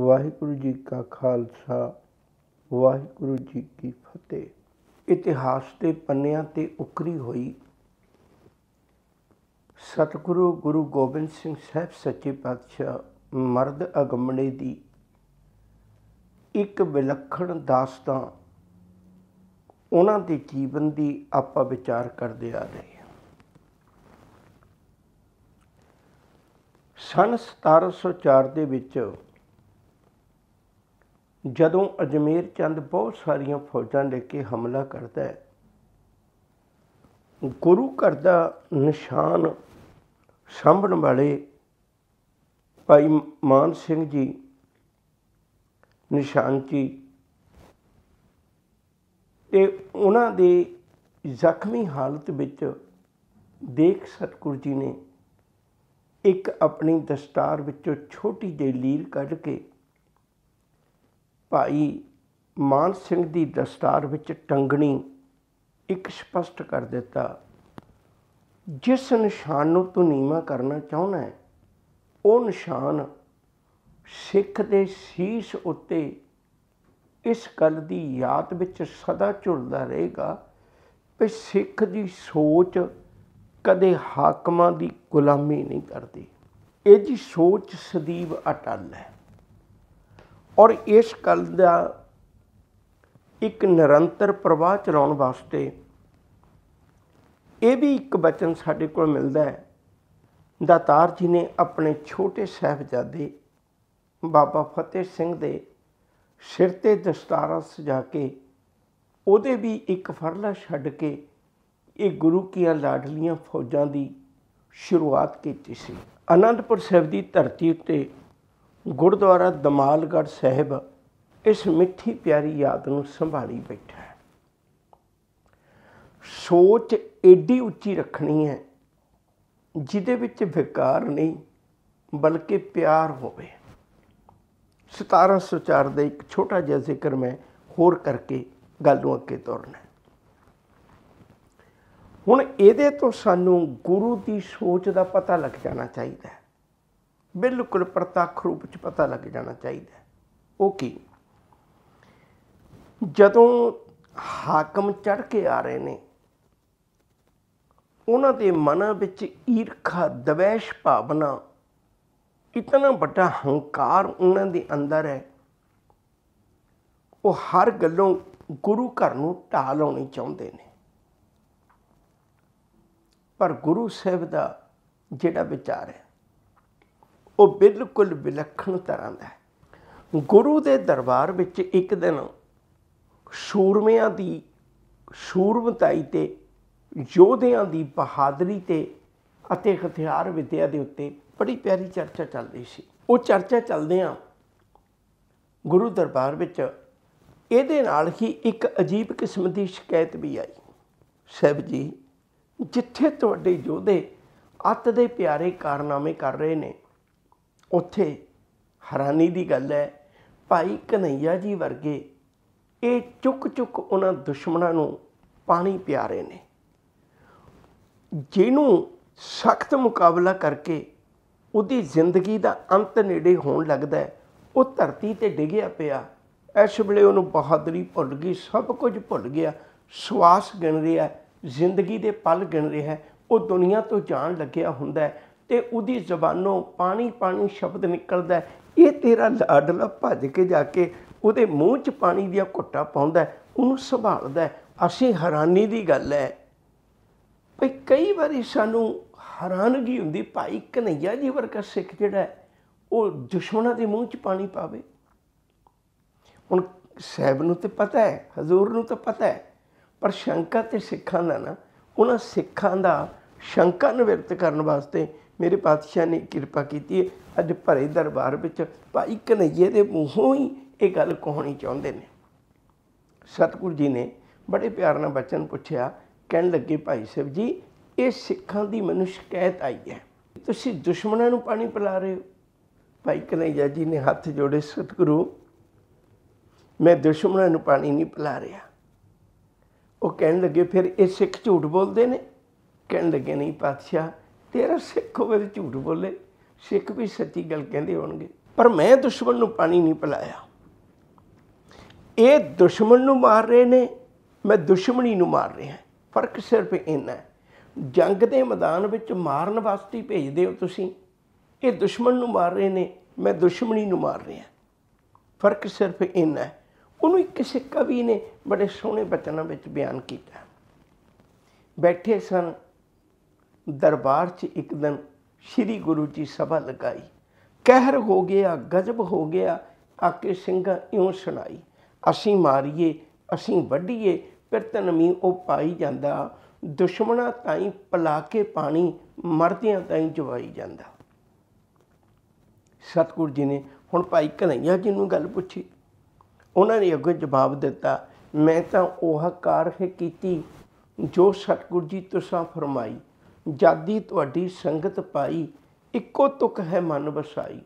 ਵਾਹਿਗੁਰੂ ਜੀ ਕਾ ਖਾਲਸਾ ਵਾਹਿਗੁਰੂ ਜੀ ਕੀ ਫਤਿਹ ਇਤਿਹਾਸ ਦੇ ਪੰਨਿਆਂ ਤੇ ਉਕਰੀ ਹੋਈ ਸਤਿਗੁਰੂ ਗੁਰੂ ਗੋਬਿੰਦ ਸਿੰਘ ਸਾਹਿਬ ਸੱਚੇ ਪਾਤਸ਼ਾਹ ਮਰਦ ਅਗੰਮਣੇ ਦੀ ਇੱਕ ਵਿਲੱਖਣ ਦਾਸਤਾਂ ਉਹਨਾਂ ਦੇ ਜੀਵਨ ਦੀ ਆਪਾਂ ਵਿਚਾਰ ਕਰਦੇ ਆ ਰਹੇ ਹਾਂ ਸਨ 1704 ਦੇ ਵਿੱਚ ਜਦੋਂ ਅਜਮੇਰ ਚੰਦ ਬਹੁਤ ਸਾਰੀਆਂ ਫੌਜਾਂ ਲੈ ਕੇ ਹਮਲਾ ਕਰਦਾ ਹੈ ਗੁਰੂ ਘਰ ਦਾ ਨਿਸ਼ਾਨ ਸੰਭਣ ਵਾਲੇ ਭਾਈ ਮਾਨ ਸਿੰਘ ਜੀ ਨਿਸ਼ਾਨਚੀ ਤੇ ਉਹਨਾਂ ਦੇ ਜ਼ਖਮੀ ਹਾਲਤ ਵਿੱਚ ਦੇਖ ਸਤਗੁਰ ਜੀ ਨੇ ਇੱਕ ਆਪਣੀ ਦਸਤਾਰ ਵਿੱਚੋਂ ਛੋਟੀ ਜਿਹੀ ਲੀਲ ਕੱਢ ਕੇ ਭਾਈ ਮਾਨ ਸਿੰਘ ਦੀ ਦਸਤਾਰ ਵਿੱਚ ਟੰਗਣੀ ਇੱਕ ਸਪਸ਼ਟ ਕਰ ਦਿੱਤਾ ਜਿਸ ਨਿਸ਼ਾਨ ਨੂੰ ਤੂੰ ਨੀਵਾ ਕਰਨਾ ਚਾਹੁੰਦਾ ਹੈ ਉਹ ਨਿਸ਼ਾਨ ਸਿੱਖ ਦੇ ਸੀਸ ਉੱਤੇ ਇਸ ਗੱਲ ਦੀ ਯਾਦ ਵਿੱਚ ਸਦਾ ਝੁਲਦਾ ਰਹੇਗਾ ਕਿ ਸਿੱਖ ਦੀ ਸੋਚ ਕਦੇ ਹਾਕਮਾਂ ਦੀ ਗੁਲਾਮੀ ਨਹੀਂ ਕਰਦੀ ਇਹ ਜੀ ਸੋਚ ਸਦੀਵ ਅਟਲ ਹੈ ਔਰ ਇਸ ਕਲ ਦਾ ਇੱਕ ਨਿਰੰਤਰ ਪ੍ਰਵਾਹ ਚਲਾਉਣ ਵਾਸਤੇ ਇਹ ਵੀ ਇੱਕ ਬਚਨ ਸਾਡੇ ਕੋਲ ਮਿਲਦਾ ਹੈ ਦਾਤਾਰ ਜੀ ਨੇ ਆਪਣੇ ਛੋਟੇ ਸਹਿਬਜ਼ਾਦੇ ਬਾਬਾ ਫਤਿਹ ਸਿੰਘ ਦੇ ਸਿਰ ਤੇ ਦਸਤਾਰਾ ਸਜਾ ਕੇ ਉਹਦੇ ਵੀ ਇੱਕ ਫਰਲਾ ਛੱਡ ਕੇ ਇਹ ਗੁਰੂ ਕੀਆਂ ਲਾਡਲੀਆਂ ਫੌਜਾਂ ਦੀ ਸ਼ੁਰੂਆਤ ਕੀਤੀ ਸੀ ਅਨੰਦਪੁਰ ਸਾਹਿਬ ਦੀ ਧਰਤੀ ਉੱਤੇ ਗੁਰਦੁਆਰਾ ਦਮਾਲਗੜ ਸਾਹਿਬ ਇਸ ਮਿੱਠੀ ਪਿਆਰੀ ਯਾਦ ਨੂੰ ਸੰਭਾਲੀ ਬੈਠਾ ਹੈ ਸੋਚ ਏਡੀ ਉੱਚੀ ਰੱਖਣੀ ਹੈ ਜਿਹਦੇ ਵਿੱਚ ਵਿਕਾਰ ਨਹੀਂ ਬਲਕਿ ਪਿਆਰ ਹੋਵੇ 1704 ਦਾ ਇੱਕ ਛੋਟਾ ਜਿਹਾ ਜ਼ਿਕਰ ਮੈਂ ਹੋਰ ਕਰਕੇ ਗੱਲ ਨੂੰ ਅੱਗੇ ਤੋਰਨਾ ਹੁਣ ਇਹਦੇ ਤੋਂ ਸਾਨੂੰ ਗੁਰੂ ਦੀ ਸੋਚ ਦਾ ਪਤਾ ਲੱਗ ਜਾਣਾ ਚਾਹੀਦਾ ਹੈ ਬਿਲਕੁਲ ਪ੍ਰਤੱਖ ਰੂਪ ਚ ਪਤਾ ਲੱਗ ਜਾਣਾ ਚਾਹੀਦਾ ਉਹ ਕੀ ਜਦੋਂ ਹਾਕਮ ਚੜ ਕੇ ਆ ਰਹੇ ਨੇ ਉਹਨਾਂ ਦੇ ਮਨ ਵਿੱਚ ਈਰਖਾ ਦਵੇਸ਼ ਭਾਵਨਾ ਇਤਨਾ ਵੱਡਾ ਹੰਕਾਰ ਉਹਨਾਂ ਦੇ ਅੰਦਰ ਹੈ ਉਹ ਹਰ ਗੱਲੋਂ ਗੁਰੂ ਘਰ ਨੂੰ ਢਾਹ ਲਾਉਣੀ ਚਾਹੁੰਦੇ ਨੇ ਪਰ ਗੁਰੂ ਸਾਹਿਬ ਦਾ ਜਿਹੜਾ ਵਿਚਾਰ ਹੈ ਉਹ ਬਿਲਕੁਲ ਵਿਲੱਖਣ ਤਰ੍ਹਾਂ ਦਾ ਹੈ ਗੁਰੂ ਦੇ ਦਰਬਾਰ ਵਿੱਚ ਇੱਕ ਦਿਨ ਸ਼ੂਰਮਿਆਂ ਦੀ ਸ਼ੂਰਮਤਾਈ ਤੇ ਯੋਧਿਆਂ ਦੀ ਬਹਾਦਰੀ ਤੇ ਅਤੇ ਹਥਿਆਰ ਵਿਦਿਆ ਦੇ ਉੱਤੇ ਬੜੀ ਪਿਆਰੀ ਚਰਚਾ ਚੱਲਦੀ ਸੀ ਉਹ ਚਰਚਾ ਚੱਲਦਿਆਂ ਗੁਰੂ ਦਰਬਾਰ ਵਿੱਚ ਇਹਦੇ ਨਾਲ ਹੀ ਇੱਕ ਅਜੀਬ ਕਿਸਮ ਦੀ ਸ਼ਿਕਾਇਤ ਵੀ ਆਈ ਸਹਿਬ ਜੀ ਜਿੱਥੇ ਤੁਹਾਡੇ ਯੋਧੇ ਅੱਤ ਦੇ ਪਿਆਰੇ ਕਾਰਨਾਮੇ ਕਰ ਰਹੇ ਨੇ ਉੱਥੇ ਹੈਰਾਨੀ ਦੀ ਗੱਲ ਹੈ ਭਾਈ ਕਨਈਆ ਜੀ ਵਰਗੇ ਇਹ ਚੁੱਕ ਚੁੱਕ ਉਹਨਾਂ ਦੁਸ਼ਮਣਾਂ ਨੂੰ ਪਾਣੀ ਪਿਆਰੇ ਨੇ ਜਿਹਨੂੰ ਸਖਤ ਮੁਕਾਬਲਾ ਕਰਕੇ ਉਹਦੀ ਜ਼ਿੰਦਗੀ ਦਾ ਅੰਤ ਨੇੜੇ ਹੋਣ ਲੱਗਦਾ ਉਹ ਧਰਤੀ ਤੇ ਡਿੱਗਿਆ ਪਿਆ ਐਸ ਵੇਲੇ ਉਹਨੂੰ ਬਹਾਦਰੀ ਭੁੱਲ ਗਈ ਸਭ ਕੁਝ ਭੁੱਲ ਗਿਆ ਸਵਾਸ ਗਿਣ ਰਿਹਾ ਜ਼ਿੰਦਗੀ ਦੇ ਪਲ ਗਿਣ ਰਿਹਾ ਉਹ ਦੁਨੀਆ ਤੋਂ ਜਾਣ ਲੱਗਿਆ ਹੁੰਦਾ ਤੇ ਉਹਦੀ ਜ਼ਬਾਨੋਂ ਪਾਣੀ ਪਾਣੀ ਸ਼ਬਦ ਨਿਕਲਦਾ ਇਹ ਤੇਰਾ ਲਾਡਲਾ ਭੱਜ ਕੇ ਜਾ ਕੇ ਉਹਦੇ ਮੂੰਹ 'ਚ ਪਾਣੀ ਦੀਆਂ ਘੁੱਟਾਂ ਪਾਉਂਦਾ ਉਹਨੂੰ ਸੰਭਾਲਦਾ ਅਸੀਂ ਹੈਰਾਨੀ ਦੀ ਗੱਲ ਹੈ ਭਈ ਕਈ ਵਾਰੀ ਸਾਨੂੰ ਹੈਰਾਨਗੀ ਹੁੰਦੀ ਭਾਈ ਕਨਈਆ ਜੀ ਵਰਗਾ ਸਿੱਖ ਜਿਹੜਾ ਉਹ ਦੁਸ਼ਮਣਾਂ ਦੇ ਮੂੰਹ 'ਚ ਪਾਣੀ ਪਾਵੇ ਹੁਣ ਸਹਿਬ ਨੂੰ ਤੇ ਪਤਾ ਹੈ ਹਜ਼ੂਰ ਨੂੰ ਤਾਂ ਪਤਾ ਹੈ ਪਰ ਸ਼ੰਕਾ ਤੇ ਸਿੱਖਾਂ ਦਾ ਨਾ ਉਹਨਾਂ ਸਿੱਖਾਂ ਦਾ ਸ਼ੰਕਾ ਨਿਵਰਤ ਕਰਨ ਵਾਸਤੇ ਮੇਰੇ ਪਾਤਸ਼ਾਹ ਨੇ ਕਿਰਪਾ ਕੀਤੀ ਹੈ ਅੱਜ ਭਰੇ ਦਰਬਾਰ ਵਿੱਚ ਭਾਈ ਕਨਈਏ ਦੇ ਮੂੰਹੋਂ ਹੀ ਇਹ ਗੱਲ ਕਹਣੀ ਚਾਹੁੰਦੇ ਨੇ ਸਤਿਗੁਰੂ ਜੀ ਨੇ ਬੜੇ ਪਿਆਰ ਨਾਲ ਬਚਨ ਪੁੱਛਿਆ ਕਹਿਣ ਲੱਗੇ ਭਾਈ ਸਾਹਿਬ ਜੀ ਇਹ ਸਿੱਖਾਂ ਦੀ ਮੈਨੂੰ ਸ਼ਿਕਾਇਤ ਆਈ ਹੈ ਤੁਸੀਂ ਦੁਸ਼ਮਣਾਂ ਨੂੰ ਪਾਣੀ ਪਿਲਾ ਰਹੇ ਹੋ ਭਾਈ ਕਨਈਆ ਜੀ ਨੇ ਹੱਥ ਜੋੜੇ ਸਤਿਗੁਰੂ ਮੈਂ ਦੁਸ਼ਮਣਾਂ ਨੂੰ ਪਾਣੀ ਨਹੀਂ ਪਿਲਾ ਰਿਹਾ ਉਹ ਕਹਿਣ ਲੱਗੇ ਫਿਰ ਇਹ ਸਿੱਖ ਝੂਠ ਬੋਲਦੇ ਨੇ ਕਹਿਣ ਲੱਗੇ ਨਹੀਂ ਪਾਤਸ਼ਾਹ ਤੇਰਾ ਸਿੱਖ ਹੋਵੇ ਮੇਰੇ ਝੂਠ ਬੋਲੇ ਸਿੱਖ ਵੀ ਸੱਚੀ ਗੱਲ ਕਹਿੰਦੇ ਹੋਣਗੇ ਪਰ ਮੈਂ ਦੁਸ਼ਮਣ ਨੂੰ ਪਾਣੀ ਨਹੀਂ ਪਿਲਾਇਆ ਇਹ ਦੁਸ਼ਮਣ ਨੂੰ ਮਾਰ ਰਹੇ ਨੇ ਮੈਂ ਦੁਸ਼ਮਣੀ ਨੂੰ ਮਾਰ ਰਿਹਾ ਫਰਕ ਸਿਰਫ ਇੰਨਾ ਹੈ ਜੰਗ ਦੇ ਮੈਦਾਨ ਵਿੱਚ ਮਾਰਨ ਵਾਸਤੇ ਭੇਜਦੇ ਹੋ ਤੁਸੀਂ ਇਹ ਦੁਸ਼ਮਣ ਨੂੰ ਮਾਰ ਰਹੇ ਨੇ ਮੈਂ ਦੁਸ਼ਮਣੀ ਨੂੰ ਮਾਰ ਰਿਹਾ ਫਰਕ ਸਿਰਫ ਇੰਨਾ ਹੈ ਉਹਨੂੰ ਇੱਕ ਕਵੀ ਨੇ ਬੜੇ ਸੋਹਣੇ ਬਚਨਾਂ ਵਿੱਚ ਬਿਆਨ ਕੀਤਾ ਬੈਠੇ ਸਨ ਦਰਬਾਰ 'ਚ ਇੱਕ ਦਿਨ ਸ੍ਰੀ ਗੁਰੂ ਜੀ ਸਭਾ ਲਗਾਈ ਕਹਿਰ ਹੋ ਗਿਆ ਗਜਬ ਹੋ ਗਿਆ ਆਕੇ ਸਿੰਘਾਂ ਇਉਂ ਸੁਣਾਈ ਅਸੀਂ ਮਾਰੀਏ ਅਸੀਂ ਵੱਢੀਏ ਫਿਰ ਤਨਮੀ ਉਹ ਪਾਈ ਜਾਂਦਾ ਦੁਸ਼ਮਣਾ ਤਾਈਂ ਪਲਾ ਕੇ ਪਾਣੀ ਮਰਦਿਆਂ ਤਾਈਂ ਜਵਾਈ ਜਾਂਦਾ ਸਤਗੁਰ ਜੀ ਨੇ ਹੁਣ ਭਾਈ ਕਨਈਆ ਜੀ ਨੂੰ ਗੱਲ ਪੁੱਛੀ ਉਹਨਾਂ ਨੇ ਅੱਗੇ ਜਵਾਬ ਦਿੱਤਾ ਮੈਂ ਤਾਂ ਉਹ ਹਕਾਰ ਹੈ ਕੀਤੀ ਜੋ ਸਤਗੁਰ ਜੀ ਤੁਸਾਂ ਫਰਮਾਈ ਜਾਦੀ ਤੁਹਾਡੀ ਸੰਗਤ ਪਾਈ ਇੱਕੋ ਤੁਕ ਹੈ ਮਨ ਵਸਾਈ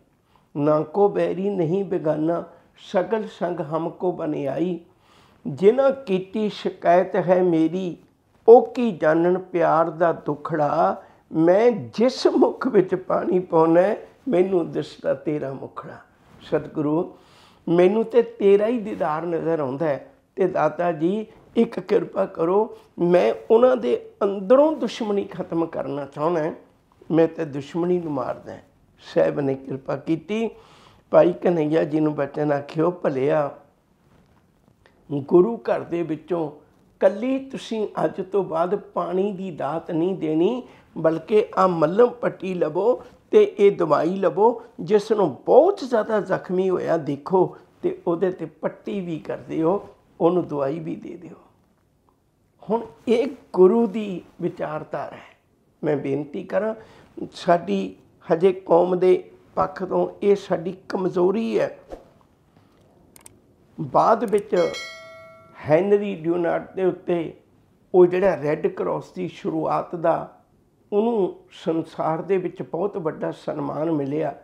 ਨਾ ਕੋ ਬੈਰੀ ਨਹੀਂ ਬੇਗਾਨਾ ਸਗਲ ਸੰਗ ਹਮ ਕੋ ਬਨਿਆਈ ਜਿਨ੍ਹਾਂ ਕੀਤੀ ਸ਼ਿਕਾਇਤ ਹੈ ਮੇਰੀ ਉਹ ਕੀ ਜਾਣਨ ਪਿਆਰ ਦਾ ਦੁਖੜਾ ਮੈਂ ਜਿਸ ਮੁਖ ਵਿੱਚ ਪਾਣੀ ਪਾਉਣਾ ਮੈਨੂੰ ਦਿਸਦਾ ਤੇਰਾ ਮੁਖੜਾ ਸਤਿਗੁਰੂ ਮੈਨੂੰ ਤੇ ਤੇਰਾ ਹੀ ਦੀਦਾਰ ਨਜ਼ਰ ਆਉਂਦਾ ਤੇ ਦਾਤਾ ਜੀ ਇੱਕ ਕਿਰਪਾ ਕਰੋ ਮੈਂ ਉਹਨਾਂ ਦੇ ਅੰਦਰੋਂ ਦੁਸ਼ਮਣੀ ਖਤਮ ਕਰਨਾ ਚਾਹੁੰਦਾ ਮੈਂ ਤੇ ਦੁਸ਼ਮਣੀ ਨੂੰ ਮਾਰਦਾ ਸਹਿਬ ਨੇ ਕਿਰਪਾ ਕੀਤੀ ਭਾਈ ਕਨਈਆ ਜੀ ਨੂੰ ਬਚਨ ਆਖਿਓ ਖਿਓ ਭਲਿਆ ਗੁਰੂ ਘਰ ਦੇ ਵਿੱਚੋਂ ਕੱਲੀ ਤੁਸੀਂ ਅੱਜ ਤੋਂ ਬਾਅਦ ਪਾਣੀ ਦੀ ਦਾਤ ਨਹੀਂ ਦੇਣੀ ਬਲਕਿ ਆ ਮੱਲਮ ਪੱਟੀ ਲਵੋ ਤੇ ਇਹ ਦਵਾਈ ਲਵੋ ਜਿਸ ਨੂੰ ਬਹੁਤ ਜ਼ਿਆਦਾ ਜ਼ਖਮੀ ਹੋਇਆ ਦੇਖੋ ਤੇ ਉਹਦੇ ਤੇ ਪੱਟੀ ਵੀ ਕਰਦੇ ਹੋ ਉਹਨੂੰ ਦਵਾਈ ਵੀ ਦੇ ਦਿਓ ਹੁਣ ਇਹ ਗੁਰੂ ਦੀ ਵਿਚਾਰਧਾਰਾ ਹੈ ਮੈਂ ਬੇਨਤੀ ਕਰਾਂ ਸਾਡੀ ਹਜੇ ਕੌਮ ਦੇ ਪੱਖ ਤੋਂ ਇਹ ਸਾਡੀ ਕਮਜ਼ੋਰੀ ਹੈ ਬਾਅਦ ਵਿੱਚ ਹੈਨਰੀ ਡਿਊਨਾਟ ਦੇ ਉੱਤੇ ਉਹ ਜਿਹੜਾ ਰੈੱਡ ਕਰਾਸ ਦੀ ਸ਼ੁਰੂਆਤ ਦਾ ਉਹਨੂੰ ਸੰਸਾਰ ਦੇ ਵਿੱਚ ਬਹੁਤ ਵੱਡਾ ਸਨਮਾਨ ਮਿਲਿਆ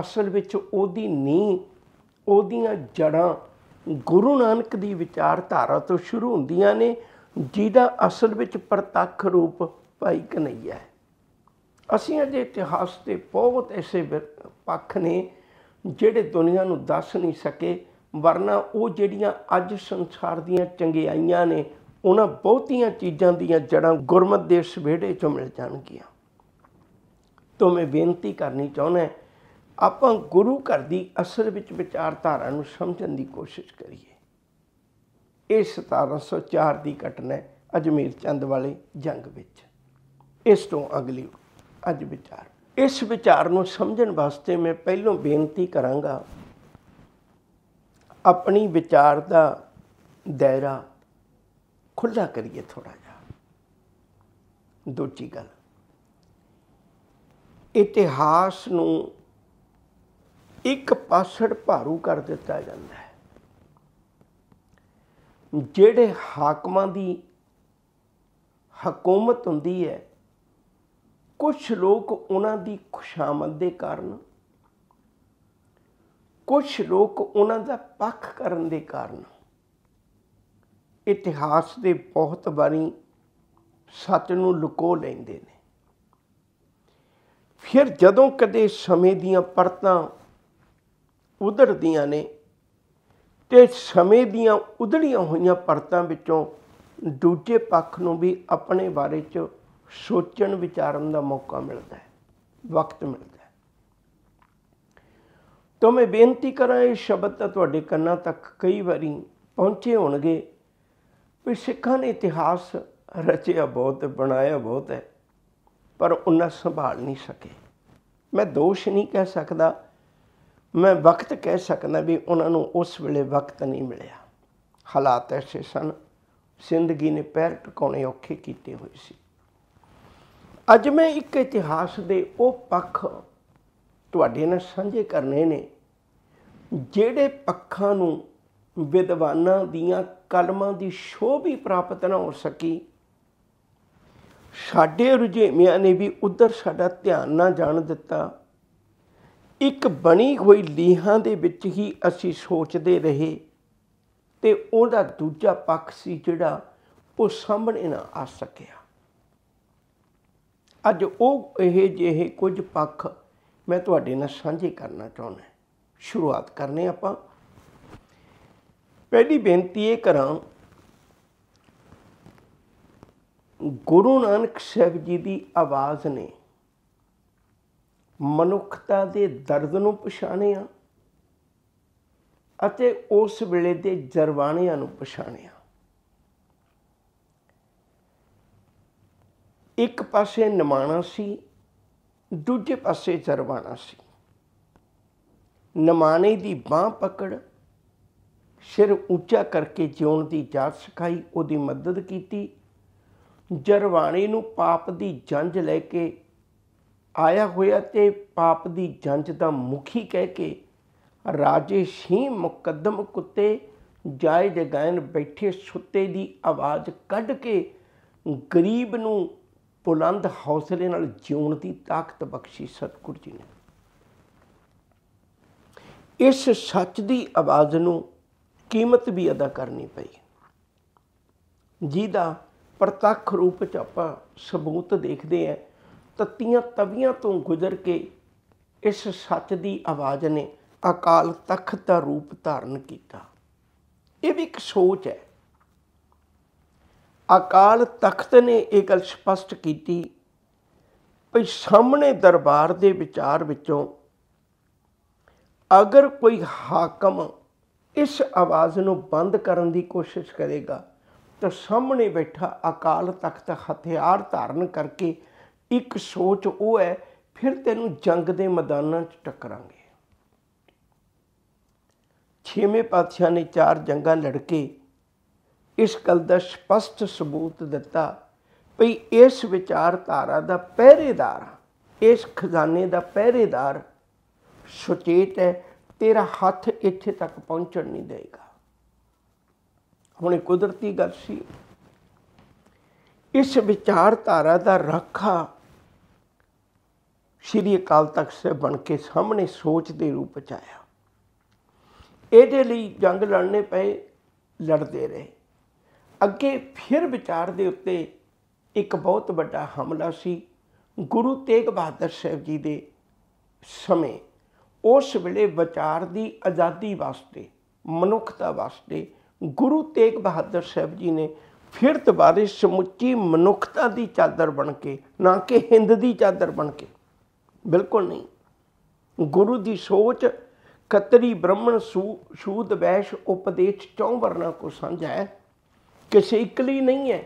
ਅਸਲ ਵਿੱਚ ਉਹਦੀ ਨੀਂ ਉਹਦੀਆਂ ਜੜਾਂ ਗੁਰੂ ਨਾਨਕ ਦੀ ਵਿਚਾਰਧਾਰਾ ਤੋਂ ਸ਼ੁਰੂ ਹੁੰਦੀਆਂ ਨੇ ਜਿਹਦਾ ਅਸਲ ਵਿੱਚ ਪ੍ਰਤੱਖ ਰੂਪ ਭਾਈ ਕਨਈਆ ਹੈ ਅਸੀਂ ਅਜੇ ਇਤਿਹਾਸ ਤੇ ਬਹੁਤ ਐਸੇ ਪੱਖ ਨੇ ਜਿਹੜੇ ਦੁਨੀਆ ਨੂੰ ਦੱਸ ਨਹੀਂ ਸਕੇ ਵਰਨਾ ਉਹ ਜਿਹੜੀਆਂ ਅੱਜ ਸੰਸਾਰ ਦੀਆਂ ਚੰਗਿਆਈਆਂ ਨੇ ਉਹਨਾਂ ਬਹੁਤੀਆਂ ਚੀਜ਼ਾਂ ਦੀਆਂ ਜੜਾਂ ਗੁਰਮਤ ਦੇ ਸਵੇੜੇ ਚੋਂ ਮਿਲ ਜਾਣਗੀਆਂ ਤੋਂ ਮੈਂ ਬੇਨਤੀ ਕਰਨੀ ਚਾਹੁੰਦਾ ਆਪਾਂ ਗੁਰੂ ਘਰ ਦੀ ਅਸਲ ਵਿੱਚ ਵਿਚਾਰਧਾਰਾ ਨੂੰ ਸਮਝਣ ਦੀ ਕੋਸ਼ਿਸ਼ ਕਰੀਏ ਇਹ 1704 ਦੀ ਘਟਨਾ ਹੈ ਅਜਮੇਰ ਚੰਦ ਵਾਲੀ ਜੰਗ ਵਿੱਚ ਇਸ ਤੋਂ ਅਗਲੀ ਅੱਜ ਵਿਚਾਰ ਇਸ ਵਿਚਾਰ ਨੂੰ ਸਮਝਣ ਵਾਸਤੇ ਮੈਂ ਪਹਿਲਾਂ ਬੇਨਤੀ ਕਰਾਂਗਾ ਆਪਣੀ ਵਿਚਾਰ ਦਾ ਦਾਇਰਾ ਖੁੱਲਾ ਕਰੀਏ ਥੋੜਾ ਜਿਹਾ ਦੂਜੀ ਗੱਲ ਇਤਿਹਾਸ ਨੂੰ ਇੱਕ ਪਾਸੜ ਭਾਰੂ ਕਰ ਦਿੱਤਾ ਜਾਂਦਾ ਹੈ ਜਿਹੜੇ ਹਾਕਮਾਂ ਦੀ ਹਕੂਮਤ ਹੁੰਦੀ ਹੈ ਕੁਝ ਲੋਕ ਉਹਨਾਂ ਦੀ ਖੁਸ਼ਾਮਦ ਦੇ ਕਾਰਨ ਕੁਝ ਲੋਕ ਉਹਨਾਂ ਦਾ ਪੱਖ ਕਰਨ ਦੇ ਕਾਰਨ ਇਤਿਹਾਸ ਦੇ ਬਹੁਤ ਵਾਰੀ ਸੱਚ ਨੂੰ ਲੁਕੋ ਲੈਂਦੇ ਨੇ ਫਿਰ ਜਦੋਂ ਕਦੇ ਸਮੇਂ ਦੀਆਂ ਪਰਤਾਂ ਉਧਰਦੀਆਂ ਨੇ ਤੇ ਸਮੇਂ ਦੀਆਂ ਉਧੜੀਆਂ ਹੋਈਆਂ ਪਰਤਾਂ ਵਿੱਚੋਂ ਦੂਜੇ ਪੱਖ ਨੂੰ ਵੀ ਆਪਣੇ ਬਾਰੇ 'ਚ ਸੋਚਣ ਵਿਚਾਰਨ ਦਾ ਮੌਕਾ ਮਿਲਦਾ ਹੈ ਵਕਤ ਮਿਲਦਾ ਹੈ ਤੋਂ ਮੈਂ ਬੇਨਤੀ ਕਰਾਂ ਇਹ ਸ਼ਬਦ ਤਾਂ ਤੁਹਾਡੇ ਕੰਨਾਂ ਤੱਕ ਕਈ ਵਾਰੀ ਪਹੁੰਚੇ ਹੋਣਗੇ ਵੀ ਸਿੱਖਾਂ ਨੇ ਇਤਿਹਾਸ ਰਚਿਆ ਬਹੁਤ ਬਣਾਇਆ ਬਹੁਤ ਹੈ ਪਰ ਉਹਨਾਂ ਸੰਭਾਲ ਨਹੀਂ ਸਕੇ ਮੈਂ ਦੋਸ਼ ਨਹੀਂ ਕਹਿ ਸਕਦਾ ਮੈਂ ਵਕਤ ਕਹਿ ਸਕਦਾ ਵੀ ਉਹਨਾਂ ਨੂੰ ਉਸ ਵੇਲੇ ਵਕਤ ਨਹੀਂ ਮਿਲਿਆ ਹਾਲਾਤ ਐਸੇ ਸਨ ਜ਼ਿੰਦਗੀ ਨੇ ਪੈਰ ਟਿਕਾਉਣੇ ਔਖੇ ਕੀਤੇ ਹੋਏ ਸੀ ਅੱਜ ਮੈਂ ਇੱਕ ਇਤਿਹਾਸ ਦੇ ਉਹ ਪੱਖ ਤੁਹਾਡੇ ਨਾਲ ਸਾਂਝੇ ਕਰਨੇ ਨੇ ਜਿਹੜੇ ਪੱਖਾਂ ਨੂੰ ਵਿਦਵਾਨਾਂ ਦੀਆਂ ਕਲਮਾਂ ਦੀ ਸ਼ੋਭੀ ਪ੍ਰਾਪਤ ਨਾ ਹੋ ਸਕੀ ਸਾਡੇ ਰੁਝੇਵਿਆਂ ਨੇ ਵੀ ਉਧਰ ਸਾਡਾ ਧਿਆਨ ਨਾ ਜਾਣ ਦਿੱਤਾ ਇੱਕ ਬਣੀ ਹੋਈ ਲੀਹਾਂ ਦੇ ਵਿੱਚ ਹੀ ਅਸੀਂ ਸੋਚਦੇ ਰਹੇ ਤੇ ਉਹਦਾ ਦੂਜਾ ਪੱਖ ਸੀ ਜਿਹੜਾ ਉਹ ਸਾਹਮਣੇ ਨਾ ਆ ਸਕਿਆ ਅੱਜ ਉਹ ਇਹ ਜਿਹੇ ਕੁਝ ਪੱਖ ਮੈਂ ਤੁਹਾਡੇ ਨਾਲ ਸਾਂਝੇ ਕਰਨਾ ਚਾਹੁੰਦਾ ਸ਼ੁਰੂਆਤ ਕਰਨੇ ਆਪਾਂ ਪਹਿਲੀ ਬੇਨਤੀ ਇਹ ਕਰਾਂ ਗੁਰੂ ਨਾਨਕ ਸਾਹਿਬ ਜੀ ਦੀ ਆਵਾਜ਼ ਨੇ ਮਨੁੱਖਤਾ ਦੇ ਦਰਦ ਨੂੰ ਪਛਾਣਿਆ ਅਤੇ ਉਸ ਵੇਲੇ ਦੇ ਜਰਵਾਣਿਆਂ ਨੂੰ ਪਛਾਣਿਆ ਇੱਕ ਪਾਸੇ ਨਿਮਾਣਾ ਸੀ ਦੂਜੇ ਪਾਸੇ ਜਰਵਾਣਾ ਸੀ ਨਿਮਾਣੇ ਦੀ ਬਾਹ ਪਕੜ ਸਿਰ ਉੱਚਾ ਕਰਕੇ ਜਿਉਣ ਦੀ ਜਾਤ ਸਿਖਾਈ ਉਹਦੀ ਮਦਦ ਕੀਤੀ ਜਰਵਾਣੇ ਨੂੰ ਪਾਪ ਦੀ ਜੰਜ ਲੈ ਕੇ ਆਇਆ ਹੋਇਆ ਤੇ ਪਾਪ ਦੀ ਜੰਜ ਦਾ ਮੁਖੀ ਕਹਿ ਕੇ ਰਾਜੇ ਸ਼ੀ ਮੁਕੱਦਮ ਕੁੱਤੇ ਜਾਇ ਗਾਇਨ ਬੈਠੇ ਸੁੱਤੇ ਦੀ ਆਵਾਜ਼ ਕੱਢ ਕੇ ਗਰੀਬ ਨੂੰ ਬੁਲੰਦ ਹੌਸਲੇ ਨਾਲ ਜਿਉਣ ਦੀ ਤਾਕਤ ਬਖਸ਼ੀ ਸਤਗੁਰ ਜੀ ਨੇ ਇਸ ਸੱਚ ਦੀ ਆਵਾਜ਼ ਨੂੰ ਕੀਮਤ ਵੀ ਅਦਾ ਕਰਨੀ ਪਈ ਜਿਹਦਾ ਪ੍ਰਤੱਖ ਰੂਪ ਚ ਆਪਾਂ ਸਬੂਤ ਦੇਖਦੇ ਆਂ ਤਤੀਆਂ ਤਵੀਆਂ ਤੋਂ ਗੁਜ਼ਰ ਕੇ ਇਸ ਸੱਚ ਦੀ ਆਵਾਜ਼ ਨੇ ਅਕਾਲ ਤਖਤ ਦਾ ਰੂਪ ਧਾਰਨ ਕੀਤਾ ਇਹ ਵੀ ਇੱਕ ਸੋਚ ਹੈ ਅਕਾਲ ਤਖਤ ਨੇ ਇਹ ਗੱਲ ਸਪਸ਼ਟ ਕੀਤੀ ਕਿ ਸਾਹਮਣੇ ਦਰਬਾਰ ਦੇ ਵਿਚਾਰ ਵਿੱਚੋਂ ਅਗਰ ਕੋਈ ਹਾਕਮ ਇਸ ਆਵਾਜ਼ ਨੂੰ ਬੰਦ ਕਰਨ ਦੀ ਕੋਸ਼ਿਸ਼ ਕਰੇਗਾ ਤਾਂ ਸਾਹਮਣੇ ਬੈਠਾ ਅਕਾਲ ਤਖਤ ਹਥਿਆਰ ਧਾਰਨ ਕਰਕੇ ਇੱਕ ਸੋਚ ਉਹ ਹੈ ਫਿਰ ਤੈਨੂੰ ਜੰਗ ਦੇ ਮੈਦਾਨਾਂ 'ਚ ਟੱਕਰਾਂਗੇ ਛੇਵੇਂ ਪਾਤਸ਼ਾਹ ਨੇ ਚਾਰ ਜੰਗਾਂ ਲੜ ਕੇ ਇਸ ਗੱਲ ਦਾ ਸਪਸ਼ਟ ਸਬੂਤ ਦਿੱਤਾ ਭਈ ਇਸ ਵਿਚਾਰਧਾਰਾ ਦਾ ਪਹਿਰੇਦਾਰ ਇਸ ਖਜ਼ਾਨੇ ਦਾ ਪਹਿਰੇਦਾਰ ਸੁਚੇਤ ਹੈ ਤੇਰਾ ਹੱਥ ਇੱਥੇ ਤੱਕ ਪਹੁੰਚਣ ਨਹੀਂ ਦੇਗਾ ਹੁਣ ਇਹ ਕੁਦਰਤੀ ਗੱਲ ਸੀ ਇਸ ਵਿਚਾਰਧਾਰਾ ਦਾ ਰੱਖਾ ਸ਼੍ਰੀ ਅਕਾਲ ਤਖਤ ਸਾਹਿਬ ਬਣ ਕੇ ਸਾਹਮਣੇ ਸੋਚ ਦੇ ਰੂਪ ਚ ਆਇਆ ਇਹਦੇ ਲਈ ਜੰਗ ਲੜਨੇ ਪਏ ਲੜਦੇ ਰਹੇ ਅੱਗੇ ਫਿਰ ਵਿਚਾਰ ਦੇ ਉੱਤੇ ਇੱਕ ਬਹੁਤ ਵੱਡਾ ਹਮਲਾ ਸੀ ਗੁਰੂ ਤੇਗ ਬਹਾਦਰ ਸਾਹਿਬ ਜੀ ਦੇ ਸਮੇਂ ਉਸ ਵੇਲੇ ਵਿਚਾਰ ਦੀ ਆਜ਼ਾਦੀ ਵਾਸਤੇ ਮਨੁੱਖਤਾ ਵਾਸਤੇ ਗੁਰੂ ਤੇਗ ਬਹਾਦਰ ਸਾਹਿਬ ਜੀ ਨੇ ਫਿਰ ਦੁਬਾਰੇ ਸਮੁੱਚੀ ਮਨੁੱਖਤਾ ਦੀ ਚਾਦਰ ਬਣ ਕੇ ਨਾ ਕਿ ਹਿੰਦ ਦੀ ਚਾਦਰ ਬਣ ਕੇ ਬਿਲਕੁਲ ਨਹੀਂ ਗੁਰੂ ਦੀ ਸੋਚ ਕਤਰੀ ਬ੍ਰਾਹਮਣ ਸੂਦ ਵੈਸ਼ ਉਪਦੇਸ਼ ਚੌਂ ਵਰਨਾ ਕੋ ਸਮਝਾ ਹੈ ਕਿਸੇ ਇਕਲੀ ਨਹੀਂ ਹੈ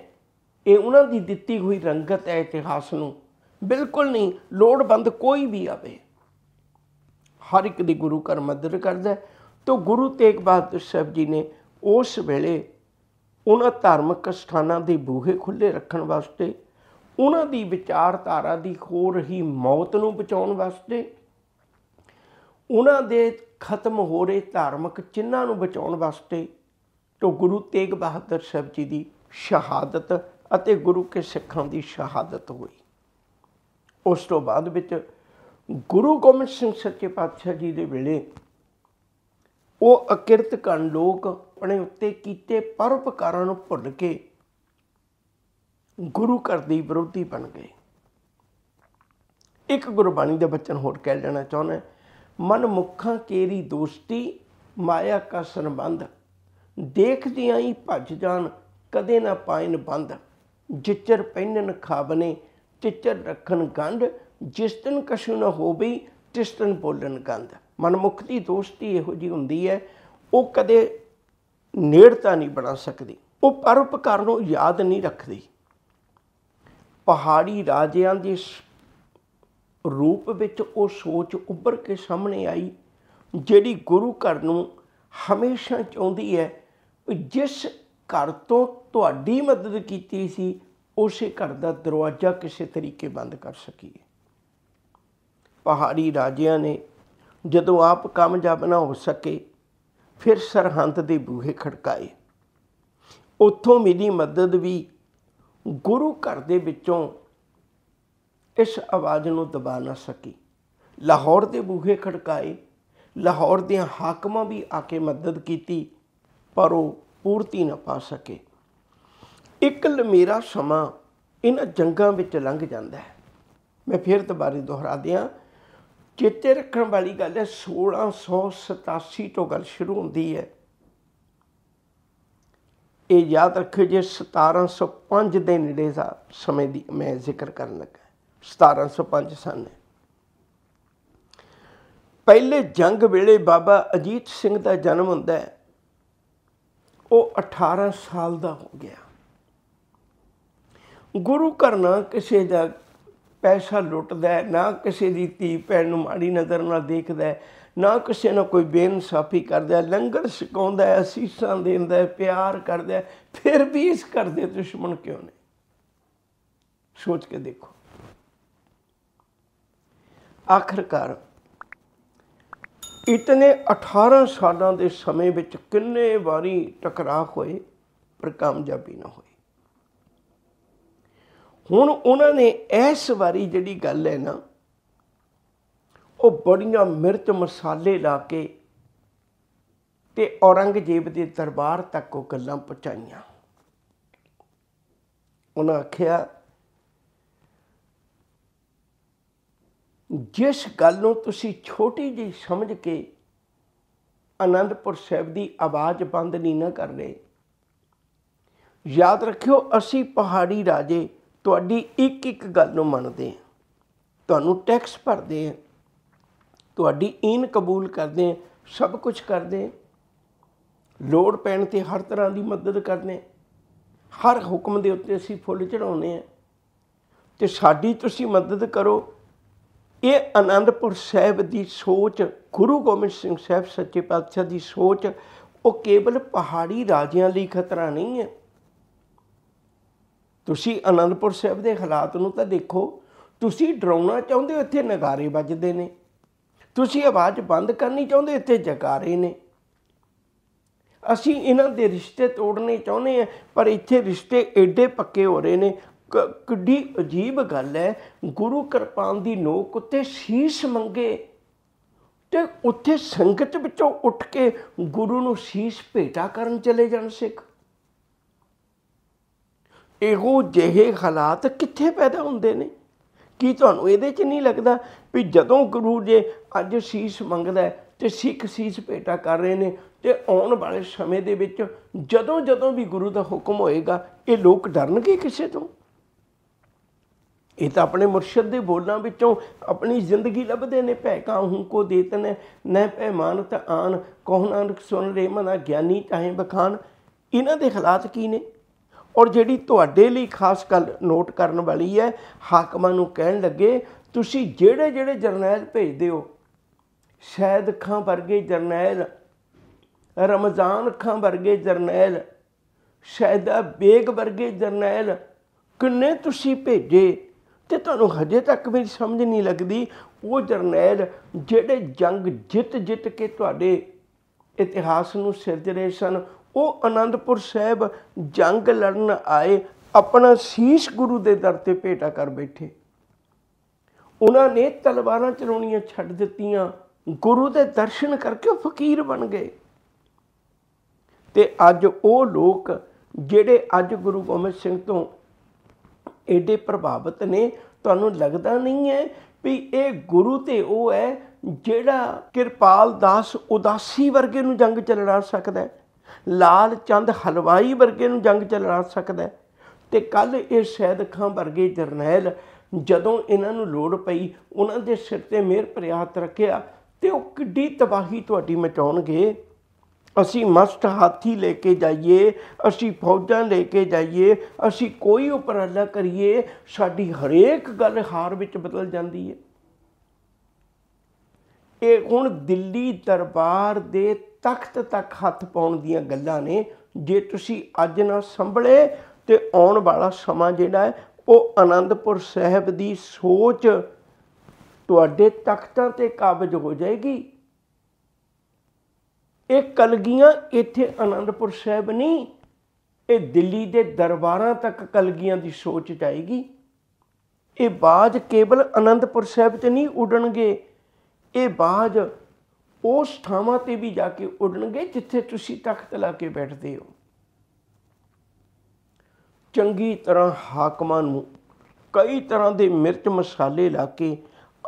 ਇਹ ਉਹਨਾਂ ਦੀ ਦਿੱਤੀ ਹੋਈ ਰੰਗਤ ਹੈ ਇਤਿਹਾਸ ਨੂੰ ਬਿਲਕੁਲ ਨਹੀਂ ਲੋੜਬੰਦ ਕੋਈ ਵੀ ਆਵੇ ਹਰ ਇੱਕ ਦੀ ਗੁਰੂ ਘਰ ਮਦਦ ਕਰਦਾ ਤੋ ਗੁਰੂ ਤੇਗ ਬਹਾਦਰ ਸਾਹਿਬ ਜੀ ਨੇ ਉਸ ਵੇਲੇ ਉਹਨਾਂ ਧਾਰਮਿਕ ਸਥਾਨਾਂ ਦੇ ਬੂਹੇ ਖੁੱਲੇ ਰੱਖਣ ਵਾਸਤੇ ਉਹਨਾਂ ਦੀ ਵਿਚਾਰਧਾਰਾ ਦੀ ਹੋ ਰਹੀ ਮੌਤ ਨੂੰ ਬਚਾਉਣ ਵਾਸਤੇ ਉਹਨਾਂ ਦੇ ਖਤਮ ਹੋ ਰਹੇ ਧਾਰਮਿਕ ਚਿੰਨਾਂ ਨੂੰ ਬਚਾਉਣ ਵਾਸਤੇ ਤੋਂ ਗੁਰੂ ਤੇਗ ਬਹਾਦਰ ਸਾਹਿਬ ਜੀ ਦੀ ਸ਼ਹਾਦਤ ਅਤੇ ਗੁਰੂ ਕੇ ਸਿੱਖਾਂ ਦੀ ਸ਼ਹਾਦਤ ਹੋਈ ਉਸ ਤੋਂ ਬਾਅਦ ਵਿੱਚ ਗੁਰੂ ਗੋਬਿੰਦ ਸਿੰਘ ਸੱਚੇ ਪਾਤਸ਼ਾਹ ਜੀ ਦੇ ਵੇਲੇ ਉਹ ਅਕਿਰਤ ਕਰਨ ਲੋਕ ਆਪਣੇ ਉੱਤੇ ਕੀਤੇ ਪਰਪਕਾਰਾਂ ਨੂੰ ਭੁੱਲ ਕੇ ਗੁਰੂ ਘਰ ਦੀ ਵਿਰੋਧੀ ਬਣ ਗਏ ਇੱਕ ਗੁਰਬਾਣੀ ਦੇ ਬਚਨ ਹੋਰ ਕਹਿ ਲੈਣਾ ਚਾਹੁੰਦਾ ਮਨ ਮੁੱਖਾਂ ਕੇਰੀ ਦੋਸਤੀ ਮਾਇਆ ਕਾ ਸੰਬੰਧ ਦੇਖਦੀ ਆਈ ਭੱਜ ਜਾਣ ਕਦੇ ਨਾ ਪਾਇਨ ਬੰਦ ਜਿੱਚਰ ਪਹਿਨਨ ਖਾਬਨੇ ਚਿੱਚਰ ਰੱਖਣ ਗੰਢ ਜਿਸ ਦਿਨ ਕਸ਼ੂ ਨਾ ਹੋਵੇ ਤਿਸ ਤਨ ਬੋਲਣ ਗੰਧ ਮਨਮੁਖ ਦੀ ਦੋਸਤੀ ਇਹੋ ਜੀ ਹੁੰਦੀ ਹੈ ਉਹ ਕਦੇ ਨੇੜਤਾ ਨਹੀਂ ਬਣਾ ਸਕਦੀ ਉਹ ਪਰਉਪਕਾਰ ਨੂੰ ਯਾਦ ਨਹੀਂ ਰੱਖਦੀ ਪਹਾੜੀ ਰਾਜਿਆਂ ਦੇ ਰੂਪ ਵਿੱਚ ਉਹ ਸੋਚ ਉੱਭਰ ਕੇ ਸਾਹਮਣੇ ਆਈ ਜਿਹੜੀ ਗੁਰੂ ਘਰ ਨੂੰ ਹਮੇਸ਼ਾ ਚਾਹੁੰਦੀ ਹੈ ਜਿਸ ਘਰ ਤੋਂ ਤੁਹਾਡੀ ਮਦਦ ਕੀਤੀ ਸੀ ਉਸੇ ਘਰ ਦਾ ਦਰਵਾਜ਼ਾ ਕਿਸੇ ਤਰੀਕੇ ਬੰਦ ਕਰ ਸਕੀਏ ਪਹਾੜੀ ਰਾਜਿਆਂ ਨੇ ਜਦੋਂ ਆਪ ਕੰਮ ਜਾ ਬਣਾ ਹੋ ਸਕੇ ਫਿਰ ਸਰਹੰਦ ਦੇ ਬੂਹੇ ਖੜਕਾਏ ਉੱਥੋਂ ਮੇਰੀ ਮਦਦ ਵੀ ਗੁਰੂ ਘਰ ਦੇ ਵਿੱਚੋਂ ਇਸ ਆਵਾਜ਼ ਨੂੰ ਦਬਾ ਨਾ ਸਕੀ ਲਾਹੌਰ ਦੇ ਬੂਹੇ ਖੜਕਾਏ ਲਾਹੌਰ ਦੇ ਹਾਕਮਾਂ ਵੀ ਆ ਕੇ ਮਦਦ ਕੀਤੀ ਪਰ ਉਹ ਪੂਰਤੀ ਨਾ ਪਾ ਸਕੇ ਇੱਕ ਲਮੇਰਾ ਸਮਾਂ ਇਹਨਾਂ ਜੰਗਾਂ ਵਿੱਚ ਲੰਘ ਜਾਂਦਾ ਹੈ ਮੈਂ ਫਿਰ ਦੁਬਾਰਾ ਦੁਹਰਾ ਦਿਆਂ ਚੇਤੇ ਰੱਖਣ ਵਾਲੀ ਗੱਲ ਹੈ 1687 ਤੋਂ ਗੱਲ ਸ਼ੁਰੂ ਹੁੰਦੀ ਹੈ ਇਹ ਯਾਦ ਰੱਖਿਓ ਜੇ 1705 ਦੇ ਨੇੜੇ ਦਾ ਸਮੇਂ ਦੀ ਮੈਂ ਜ਼ਿਕਰ ਕਰਨ ਲੱਗਾ 1705 ਸਨ ਪਹਿਲੇ ਜੰਗ ਵੇਲੇ ਬਾਬਾ ਅਜੀਤ ਸਿੰਘ ਦਾ ਜਨਮ ਹੁੰਦਾ ਹੈ ਉਹ 18 ਸਾਲ ਦਾ ਹੋ ਗਿਆ ਗੁਰੂ ਕਰਨਾ ਕਿਸੇ ਦਾ ਪੈਸਾ ਲੁੱਟਦਾ ਨਾ ਕਿਸੇ ਦੀ ਧੀ ਭੈਣ ਨੂੰ ਮਾੜੀ ਨਜ਼ਰ ਨਾਲ ਦੇਖਦਾ ਨਾ ਕਿਸੇ ਨਾਲ ਕੋਈ ਬੇਇਨਸਾਫੀ ਕਰਦਾ ਲੰਗਰ ਛਕਾਉਂਦਾ ਅਸੀਸਾਂ ਦਿੰਦਾ ਪਿਆਰ ਕਰਦਾ ਫਿਰ ਵੀ ਇਸ ਕਰਦੇ ਦੁਸ਼ਮਣ ਕਿਉਂ ਨੇ ਸੋਚ ਕੇ ਦੇਖੋ ਆਖਰਕਾਰ ਇਤਨੇ 18 ਸਾਲਾਂ ਦੇ ਸਮੇਂ ਵਿੱਚ ਕਿੰਨੇ ਵਾਰੀ ਟਕਰਾਅ ਹੋਏ ਪਰ ਕਾਮਯਾਬੀ ਨਾ ਹੋਈ ਹੁਣ ਉਹਨਾਂ ਨੇ ਇਸ ਵਾਰੀ ਜਿਹੜੀ ਗੱਲ ਹੈ ਨਾ ਉਹ ਬੜੀਆਂ ਮਿਰਚ ਮਸਾਲੇ ਲਾ ਕੇ ਤੇ ਔਰੰਗਜ਼ੇਬ ਦੇ ਦਰਬਾਰ ਤੱਕ ਉਹ ਗੱਲਾਂ ਪਹੁੰਚਾਈਆਂ ਉਹਨਾਂ ਆਖਿਆ ਜਿਸ ਗੱਲ ਨੂੰ ਤੁਸੀਂ ਛੋਟੀ ਜੀ ਸਮਝ ਕੇ ਆਨੰਦਪੁਰ ਸਾਹਿਬ ਦੀ ਆਵਾਜ਼ ਬੰਦ ਨਹੀਂ ਨਾ ਕਰ ਯਾਦ ਰੱਖਿਓ ਅਸੀਂ ਪਹਾੜੀ ਰਾਜੇ ਤੁਹਾਡੀ ਇੱਕ ਇੱਕ ਗੱਲ ਨੂੰ ਮੰਨਦੇ ਆ ਤੁਹਾਨੂੰ ਟੈਕਸ ਭਰਦੇ ਹਾਂ ਤੁਹਾਡੀ ਇਨ ਕਬੂਲ ਕਰਦੇ ਸਭ ਕੁਝ ਕਰਦੇ ਲੋੜ ਪੈਣ ਤੇ ਹਰ ਤਰ੍ਹਾਂ ਦੀ ਮਦਦ ਕਰਦੇ ਹਰ ਹੁਕਮ ਦੇ ਉੱਤੇ ਅਸੀਂ ਫੁੱਲ ਚੜਾਉਨੇ ਆ ਤੇ ਸਾਡੀ ਤੁਸੀਂ ਮਦਦ ਕਰੋ ਇਹ ਅਨੰਦਪੁਰ ਸਾਹਿਬ ਦੀ ਸੋਚ ਗੁਰੂ ਗੋਬਿੰਦ ਸਿੰਘ ਸਾਹਿਬ ਸੱਚੇ ਪਾਤਸ਼ਾਹ ਦੀ ਸੋਚ ਉਹ ਕੇਵਲ ਪਹਾੜੀ ਰਾਜਿਆਂ ਲਈ ਖਤਰਾ ਨਹੀਂ ਹੈ ਤੁਸੀਂ ਅਨੰਦਪੁਰ ਸਾਹਿਬ ਦੇ ਹਾਲਾਤ ਨੂੰ ਤਾਂ ਦੇਖੋ ਤੁਸੀਂ ਡਰਾਉਣਾ ਚਾਹੁੰਦੇ ਹੋ ਇੱਥੇ ਨਗਾਰੇ ਵੱਜਦੇ ਨੇ ਤੁਸੀਂ ਆਵਾਜ਼ ਬੰਦ ਕਰਨੀ ਚਾਹੁੰਦੇ ਇੱਥੇ ਜਕਾਰੇ ਨੇ ਅਸੀਂ ਇਹਨਾਂ ਦੇ ਰਿਸ਼ਤੇ ਤੋੜਨੇ ਚਾਹੁੰਦੇ ਆ ਪਰ ਇੱਥੇ ਰਿਸ਼ਤੇ ਐਡੇ ਪੱਕੇ ਹੋ ਰਹੇ ਨੇ ਕਿੱਡੀ ਅਜੀਬ ਗੱਲ ਹੈ ਗੁਰੂ ਕਿਰਪਾਨ ਦੀ ਨੋਕ ਉੱਤੇ ਸੀਸ ਮੰਗੇ ਤੇ ਉੱਥੇ ਸੰਗਤ ਵਿੱਚੋਂ ਉੱਠ ਕੇ ਗੁਰੂ ਨੂੰ ਸੀਸ ਭੇਟਾ ਕਰਨ ਚਲੇ ਜਾਣ ਸਿੱਖ ਇਹੋ ਜਿਹੇ ਹਾਲਾਤ ਕਿੱਥੇ ਪੈਦਾ ਹੁੰਦੇ ਨੇ ਕੀ ਤੁਹਾਨੂੰ ਇਹਦੇ 'ਚ ਨਹੀਂ ਲੱਗਦਾ ਵੀ ਜਦੋਂ ਗੁਰੂ ਜੀ ਅੱਜ ਸੀਸ ਮੰਗਦਾ ਤੇ ਸਿੱਖ ਸੀਸ ਭੇਟਾ ਕਰ ਰਹੇ ਨੇ ਤੇ ਆਉਣ ਵਾਲੇ ਸਮੇਂ ਦੇ ਵਿੱਚ ਜਦੋਂ ਜਦੋਂ ਵੀ ਗੁਰੂ ਦਾ ਹੁਕਮ ਹੋਏਗਾ ਇਹ ਲੋਕ ਡਰਨਗੇ ਕਿਸੇ ਤੋਂ ਇਹ ਤਾਂ ਆਪਣੇ ਮੁਰਸ਼ਿਦ ਦੇ ਬੋਲਾਂ ਵਿੱਚੋਂ ਆਪਣੀ ਜ਼ਿੰਦਗੀ ਲੱਭਦੇ ਨੇ ਭੈ ਹੂੰ ਕੋ ਦੇਤਨ ਨਾ ਭੈ ਮਾਨਤ ਆਣ ਕਹੋ ਨਾਨਕ ਸੁਣ ਰੇ ਮਨਾ ਗਿਆਨੀ ਚਾਹੇ ਬਖਾਨ ਇਹਨਾਂ ਦੇ ਹਾਲਾਤ ਕੀ ਨੇ ਔਰ ਜਿਹੜੀ ਤੁਹਾਡੇ ਲਈ ਖਾਸ ਗੱਲ ਨੋਟ ਕਰਨ ਵਾਲੀ ਹੈ ਹਾਕਮਾਂ ਨੂੰ ਕਹਿਣ ਲੱਗੇ ਤੁਸੀਂ ਜਿਹੜੇ ਜਿਹੜੇ ਜਰਨੈਲ ਭੇਜਦੇ ਹੋ ਸ਼ਾਇਦ ਖਾਂ ਵਰਗੇ ਜਰਨੈਲ ਰਮਜ਼ਾਨ ਖਾਂ ਵਰਗੇ ਜਰਨੈਲ ਸ਼ਾਇਦਾ ਬੇਗ ਵਰਗੇ ਜਰਨੈਲ ਕਿੰਨੇ ਤੁਸੀਂ ਭੇਜੇ ਤੇ ਤੁਹਾਨੂੰ ਹਜੇ ਤੱਕ ਵੀ ਸਮਝ ਨਹੀਂ ਲੱਗਦੀ ਉਹ ਜਰਨੈਲ ਜਿਹੜੇ ਜੰਗ ਜਿੱਤ ਜਿੱਤ ਕੇ ਤੁਹਾਡੇ ਇਤਿਹਾਸ ਨੂੰ ਸਿਰਜ ਰਹੇ ਸਨ ਉਹ ਆਨੰਦਪੁਰ ਸਾਹਿਬ ਜੰਗ ਲੜਨ ਆਏ ਆਪਣਾ ਸੀਸ ਗੁਰੂ ਦੇ ਦਰ ਤੇ ਭੇਟਾ ਕਰ ਬੈਠੇ ਉਹਨਾਂ ਨੇ ਤਲਵਾਰਾਂ ਚਲਾਉਣੀਆਂ ਛੱਡ ਦਿੱਤੀਆਂ ਗੁਰੂ ਦੇ ਦਰਸ਼ਨ ਕਰਕੇ ਉਹ ਫਕੀਰ ਬਣ ਗਏ ਤੇ ਅੱਜ ਉਹ ਲੋਕ ਜਿਹੜੇ ਅੱਜ ਗੁਰੂ ਗੋਬਿੰਦ ਸਿੰਘ ਤੋਂ ਐਡੇ ਪ੍ਰਭਾਵਿਤ ਨੇ ਤੁਹਾਨੂੰ ਲੱਗਦਾ ਨਹੀਂ ਹੈ ਵੀ ਇਹ ਗੁਰੂ ਤੇ ਉਹ ਹੈ ਜਿਹੜਾ ਕਿਰਪਾਲ ਦਾਸ ਉਦਾਸੀ ਵਰਗੇ ਨੂੰ ਜੰਗ ਚੱਲਣਾ ਸਕਦਾ ਹੈ ਲਾਲ ਚੰਦ ਹਲਵਾਈ ਵਰਗੇ ਨੂੰ ਜੰਗ ਚ ਲੜਾ ਸਕਦਾ ਤੇ ਕੱਲ ਇਹ ਸ਼ਹਿਦ ਖਾਂ ਵਰਗੇ ਜਰਨੈਲ ਜਦੋਂ ਇਹਨਾਂ ਨੂੰ ਲੋੜ ਪਈ ਉਹਨਾਂ ਦੇ ਸਿਰ ਤੇ ਮਿਹਰ ਪ੍ਰਿਆਤ ਰੱਖਿਆ ਤੇ ਉਹ ਕਿੱਡੀ ਤਬਾਹੀ ਤੁਹਾਡੀ ਮਚਾਉਣਗੇ ਅਸੀਂ ਮਸਟ ਹਾਥੀ ਲੈ ਕੇ ਜਾਈਏ ਅਸੀਂ ਫੌਜਾਂ ਲੈ ਕੇ ਜਾਈਏ ਅਸੀਂ ਕੋਈ ਉਪਰਾਲਾ ਕਰੀਏ ਸਾਡੀ ਹਰੇਕ ਗੱਲ ਹਾਰ ਵਿੱਚ ਬਦਲ ਜਾਂਦੀ ਹੈ ਇਹ ਹੁਣ ਦਿੱਲੀ ਦਰਬਾਰ ਦੇ ਤਖਤ ਤੱਕ ਹੱਥ ਪਾਉਣ ਦੀਆਂ ਗੱਲਾਂ ਨੇ ਜੇ ਤੁਸੀਂ ਅੱਜ ਨਾ ਸੰਭਲੇ ਤੇ ਆਉਣ ਵਾਲਾ ਸਮਾਂ ਜਿਹੜਾ ਹੈ ਉਹ ਆਨੰਦਪੁਰ ਸਾਹਿਬ ਦੀ ਸੋਚ ਤੁਹਾਡੇ ਤਖਤਾਂ ਤੇ ਕਾਬਜ ਹੋ ਜਾਏਗੀ ਇਹ ਕਲਗੀਆਂ ਇੱਥੇ ਆਨੰਦਪੁਰ ਸਾਹਿਬ ਨਹੀਂ ਇਹ ਦਿੱਲੀ ਦੇ ਦਰਬਾਰਾਂ ਤੱਕ ਕਲਗੀਆਂ ਦੀ ਸੋਚ ਜਾਏਗੀ ਇਹ ਬਾਜ ਕੇਵਲ ਆਨੰਦਪੁਰ ਸਾਹਿਬ ਤੇ ਨਹੀਂ ਉਡਣਗੇ ਇਹ ਬਾਜ ਉਸ ਥਾਵਾਂ ਤੇ ਵੀ ਜਾ ਕੇ ਉੱਡਣਗੇ ਜਿੱਥੇ ਤੁਸੀਂ ਤਖਤ ਲਾ ਕੇ ਬੈਠਦੇ ਹੋ ਚੰਗੀ ਤਰ੍ਹਾਂ ਹਾਕਮਾਂ ਨੂੰ ਕਈ ਤਰ੍ਹਾਂ ਦੇ ਮਿਰਚ ਮਸਾਲੇ ਲਾ ਕੇ